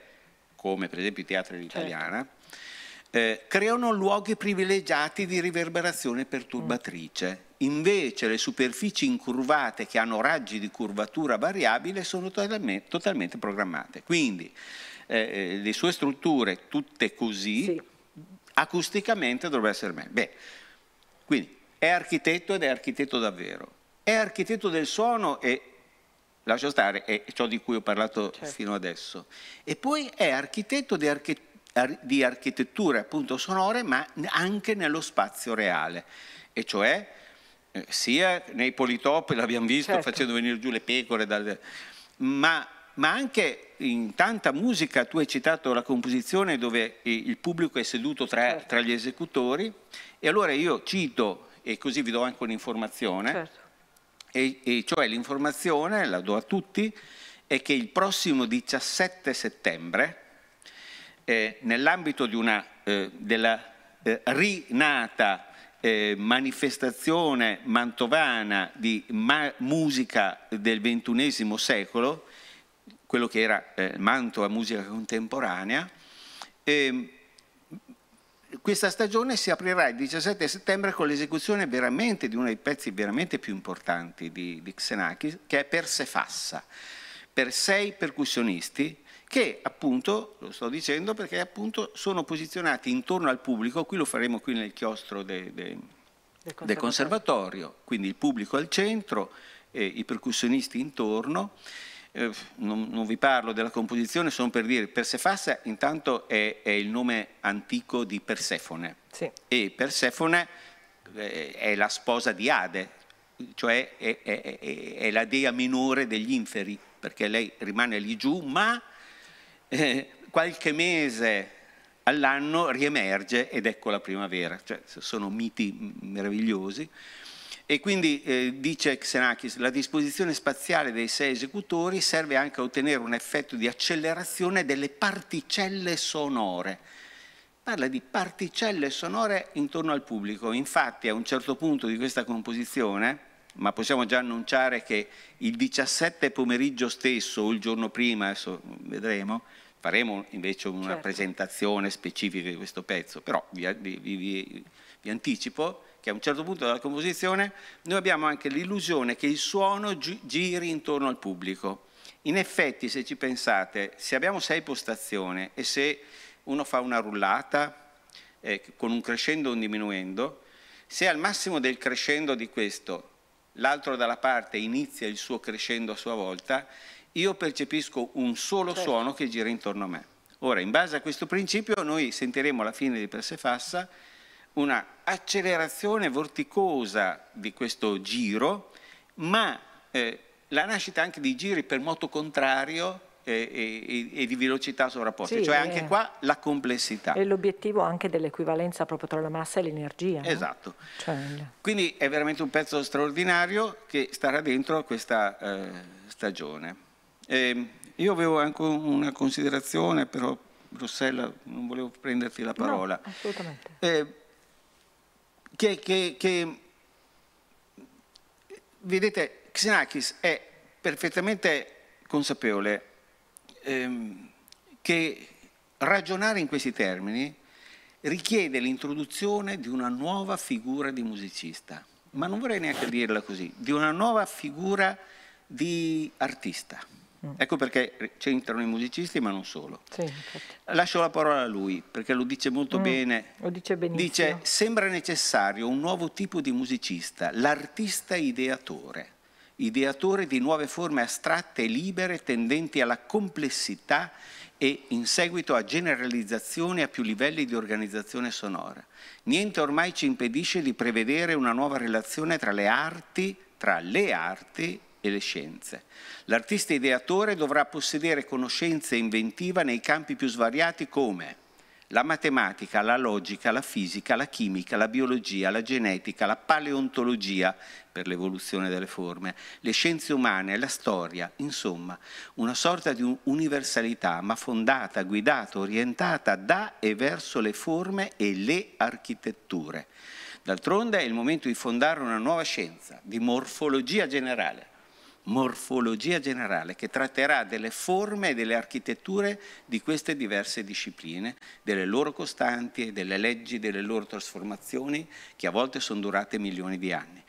come per esempio i teatri dell'italiana, certo eh, creano luoghi privilegiati di riverberazione perturbatrice. Invece le superfici incurvate che hanno raggi di curvatura variabile sono totalmente, totalmente programmate. Quindi eh, eh, le sue strutture, tutte così, sì. acusticamente dovrebbero essere meglio. Beh, quindi è architetto ed è architetto davvero. È architetto del suono e lascia stare, è ciò di cui ho parlato certo. fino adesso. E poi è architetto di architettura di architetture appunto sonore, ma anche nello spazio reale, e cioè eh, sia nei politopi, l'abbiamo visto certo. facendo venire giù le pecore, dalle, ma, ma, anche in tanta musica, tu hai citato la composizione dove il pubblico è seduto tra, certo. tra gli esecutori, e allora io cito, e così vi do anche un'informazione, certo. e, e cioè l'informazione, la do a tutti, è che il prossimo 17 settembre, eh, nell'ambito eh, della eh, rinata eh, manifestazione mantovana di ma musica del XXI secolo, quello che era eh, Mantova musica contemporanea, ehm, questa stagione si aprirà il 17 settembre con l'esecuzione veramente di uno dei pezzi veramente più importanti di, di Xenakis, che è Persefassa, per sei percussionisti, che appunto, lo sto dicendo perché appunto sono posizionati intorno al pubblico, qui lo faremo qui nel chiostro de, de, del, conservatorio. del conservatorio, quindi il pubblico al centro, eh, i percussionisti intorno, eh, non, non, vi parlo della composizione, sono per dire Persefassa intanto è, è il nome antico di Persefone sì. e Persefone eh, è la sposa di Ade, cioè è, è, è la dea minore degli inferi perché lei rimane lì giù, ma eh, qualche mese all'anno riemerge ed ecco la primavera, cioè, sono miti meravigliosi. E quindi eh, dice Xenakis, la disposizione spaziale dei sei esecutori serve anche a ottenere un effetto di accelerazione delle particelle sonore. Parla di particelle sonore intorno al pubblico, infatti a un certo punto di questa composizione, ma possiamo già annunciare che il 17 pomeriggio stesso o il giorno prima, adesso vedremo, Faremo invece una certo. presentazione specifica di questo pezzo, però vi, vi, vi, vi, anticipo che a un certo punto della composizione noi abbiamo anche l'illusione che il suono gi giri intorno al pubblico. In effetti, se ci pensate, se abbiamo sei postazioni e se uno fa una rullata eh, con un crescendo o un diminuendo, se al massimo del crescendo di questo l'altro dalla parte inizia il suo crescendo a sua volta, io percepisco un solo certo. suono che gira intorno a me. Ora, in base a questo principio, noi sentiremo alla fine di Persefassa una accelerazione vorticosa di questo giro, ma eh, la nascita anche di giri per moto contrario e, e, e, di velocità sovrapposte, sì, cioè eh. anche qua la complessità. E
l'obiettivo anche dell'equivalenza proprio tra la massa e l'energia. Esatto. No? Cioè...
Quindi è veramente un pezzo straordinario che starà dentro questa eh, stagione. Eh, io avevo anche una considerazione, però Rossella non volevo prenderti la parola. No, assolutamente. Eh, che, che, che, vedete, Xenakis è perfettamente consapevole ehm, che ragionare in questi termini richiede l'introduzione di una nuova figura di musicista, ma non vorrei neanche dirla così, di una nuova figura di artista Mm. Ecco perché c'entrano i musicisti, ma non solo. Sì, Lascio la parola a lui, perché lo dice molto mm, bene. Lo dice benissimo. Dice, sembra necessario un nuovo tipo di musicista, l'artista ideatore. Ideatore di nuove forme astratte e libere tendenti alla complessità e in seguito a generalizzazioni a più livelli di organizzazione sonora. Niente ormai ci impedisce di prevedere una nuova relazione tra le arti, tra le arti e le scienze. L'artista ideatore dovrà possedere conoscenza inventiva nei campi più svariati come la matematica, la logica, la fisica, la chimica, la biologia, la genetica, la paleontologia per l'evoluzione delle forme, le scienze umane, la storia, insomma, una sorta di universalità ma fondata, guidata, orientata da e verso le forme e le architetture. D'altronde è il momento di fondare una nuova scienza, di morfologia generale morfologia generale che tratterà delle forme e delle architetture di queste diverse discipline, delle loro costanti e delle leggi, delle loro trasformazioni che a volte sono durate milioni di anni.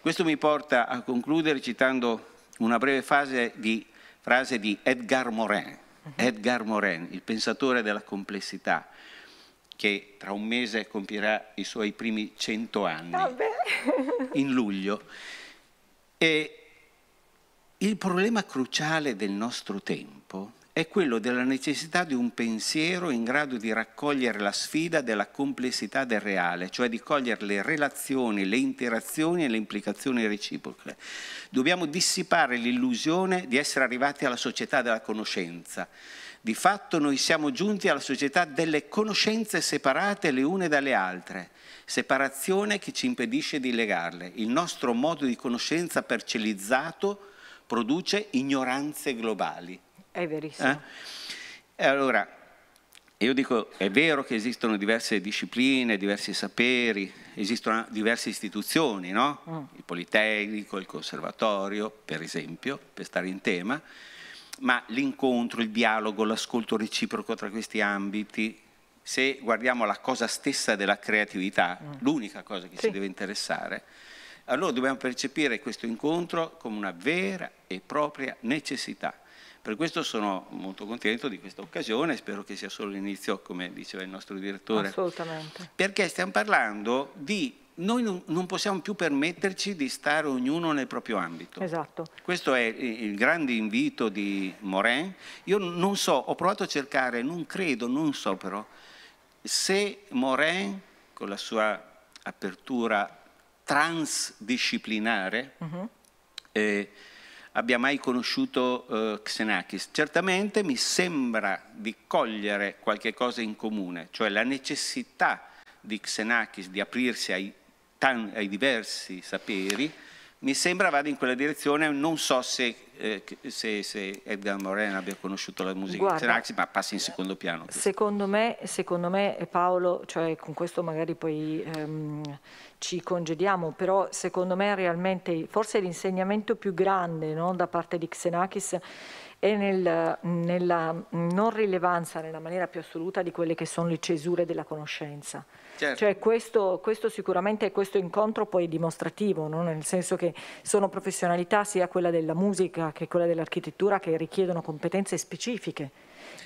Questo mi porta a concludere citando una breve frase di, frase di Edgar Morin, mhm. Edgar Morin, il pensatore della complessità, che tra un mese compirà i suoi primi cento anni, Vabbè. in luglio. E il problema cruciale del nostro tempo è quello della necessità di un pensiero in grado di raccogliere la sfida della complessità del reale, cioè di cogliere le relazioni, le interazioni e le implicazioni reciproche. Dobbiamo dissipare l'illusione di essere arrivati alla società della conoscenza. Di fatto noi siamo giunti alla società delle conoscenze separate le une dalle altre, separazione che ci impedisce di legarle. Il nostro modo di conoscenza parcellizzato produce ignoranze globali.
È verissimo.
Eh? Allora, io dico, è vero che esistono diverse discipline, diversi saperi, esistono diverse istituzioni, no? mm. Il Politecnico, il Conservatorio, per esempio, per stare in tema, ma l'incontro, il dialogo, l'ascolto reciproco tra questi ambiti, se guardiamo la cosa stessa della creatività, mm. l'unica cosa che sì. ci deve interessare, allora dobbiamo percepire questo incontro come una vera e propria necessità. Per questo sono molto contento di questa occasione, spero che sia solo l'inizio, come diceva il nostro direttore.
Assolutamente.
Perché stiamo parlando di... Noi non possiamo più permetterci di stare ognuno nel proprio ambito. Esatto. Questo è il grande invito di Morin. Io non so, ho provato a cercare, non credo, non so però, se Morin, con la sua apertura transdisciplinare uh-huh. eh, abbia mai conosciuto eh, Xenakis. Certamente mi sembra di cogliere qualche cosa in comune, cioè la necessità di Xenakis di aprirsi ai, tan, ai diversi saperi mi sembra vada in quella direzione, non so se, eh, se, se Edgar Moreno abbia conosciuto la musica Guarda, di Tenaxi, ma passa in secondo piano.
Secondo me, secondo me, Paolo, cioè con questo magari poi ehm, ci congediamo, però secondo me realmente forse l'insegnamento più grande no, da parte di Xenakis e nel, nella non rilevanza nella maniera più assoluta di quelle che sono le cesure della conoscenza. Certo. Cioè questo, questo, sicuramente è questo incontro poi dimostrativo, no? nel senso che sono professionalità sia quella della musica che quella dell'architettura che richiedono competenze specifiche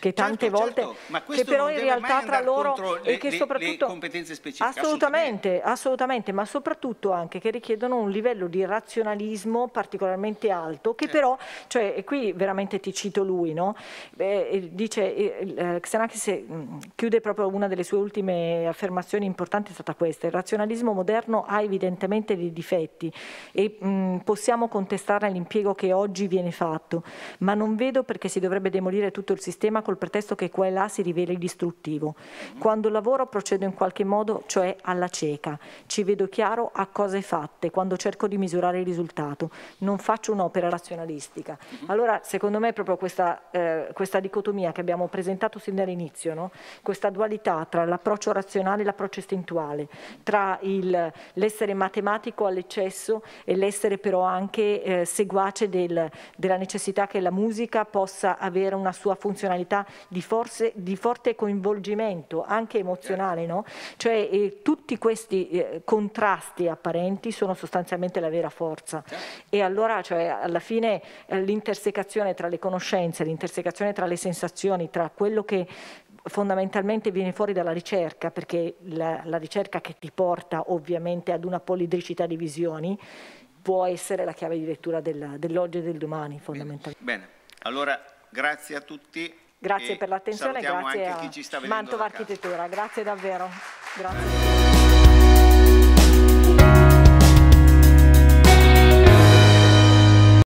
che certo, tante certo, volte certo, ma che però in realtà tra loro le, e che
soprattutto le competenze specifiche
assolutamente, assolutamente, assolutamente, ma soprattutto anche che richiedono un livello di razionalismo particolarmente alto che eh. però cioè e qui veramente ti cito lui no? Beh, eh, dice eh, eh Xenakis mm, chiude proprio una delle sue ultime affermazioni importanti è stata questa il razionalismo moderno ha evidentemente dei difetti e mh, mm, possiamo contestarne l'impiego che oggi viene fatto ma non vedo perché si dovrebbe demolire tutto il sistema con col pretesto che qua e là si riveli distruttivo. Quando lavoro procedo in qualche modo, cioè alla cieca. Ci vedo chiaro a cose fatte quando cerco di misurare il risultato. Non faccio un'opera razionalistica. Mhm. Allora, secondo me, è proprio questa, eh, questa dicotomia che abbiamo presentato sin dall'inizio, no? questa dualità tra l'approccio razionale e l'approccio istintuale, tra l'essere matematico all'eccesso e l'essere però anche eh, seguace del, della necessità che la musica possa avere una sua funzionalità di, forse, di forte coinvolgimento, anche emozionale, no? Cioè eh, tutti questi eh, contrasti apparenti sono sostanzialmente la vera forza. E allora, cioè, alla fine, eh, l'intersecazione tra le conoscenze, l'intersecazione tra le sensazioni, tra quello che fondamentalmente viene fuori dalla ricerca, perché la, la ricerca che ti porta ovviamente ad una polidricità di visioni, può essere la chiave di lettura dell'oggi e del domani fondamentalmente.
Bene. Bene, allora grazie a tutti. Grazie e per l'attenzione, grazie a Mantova
Architettura, grazie davvero. Grazie.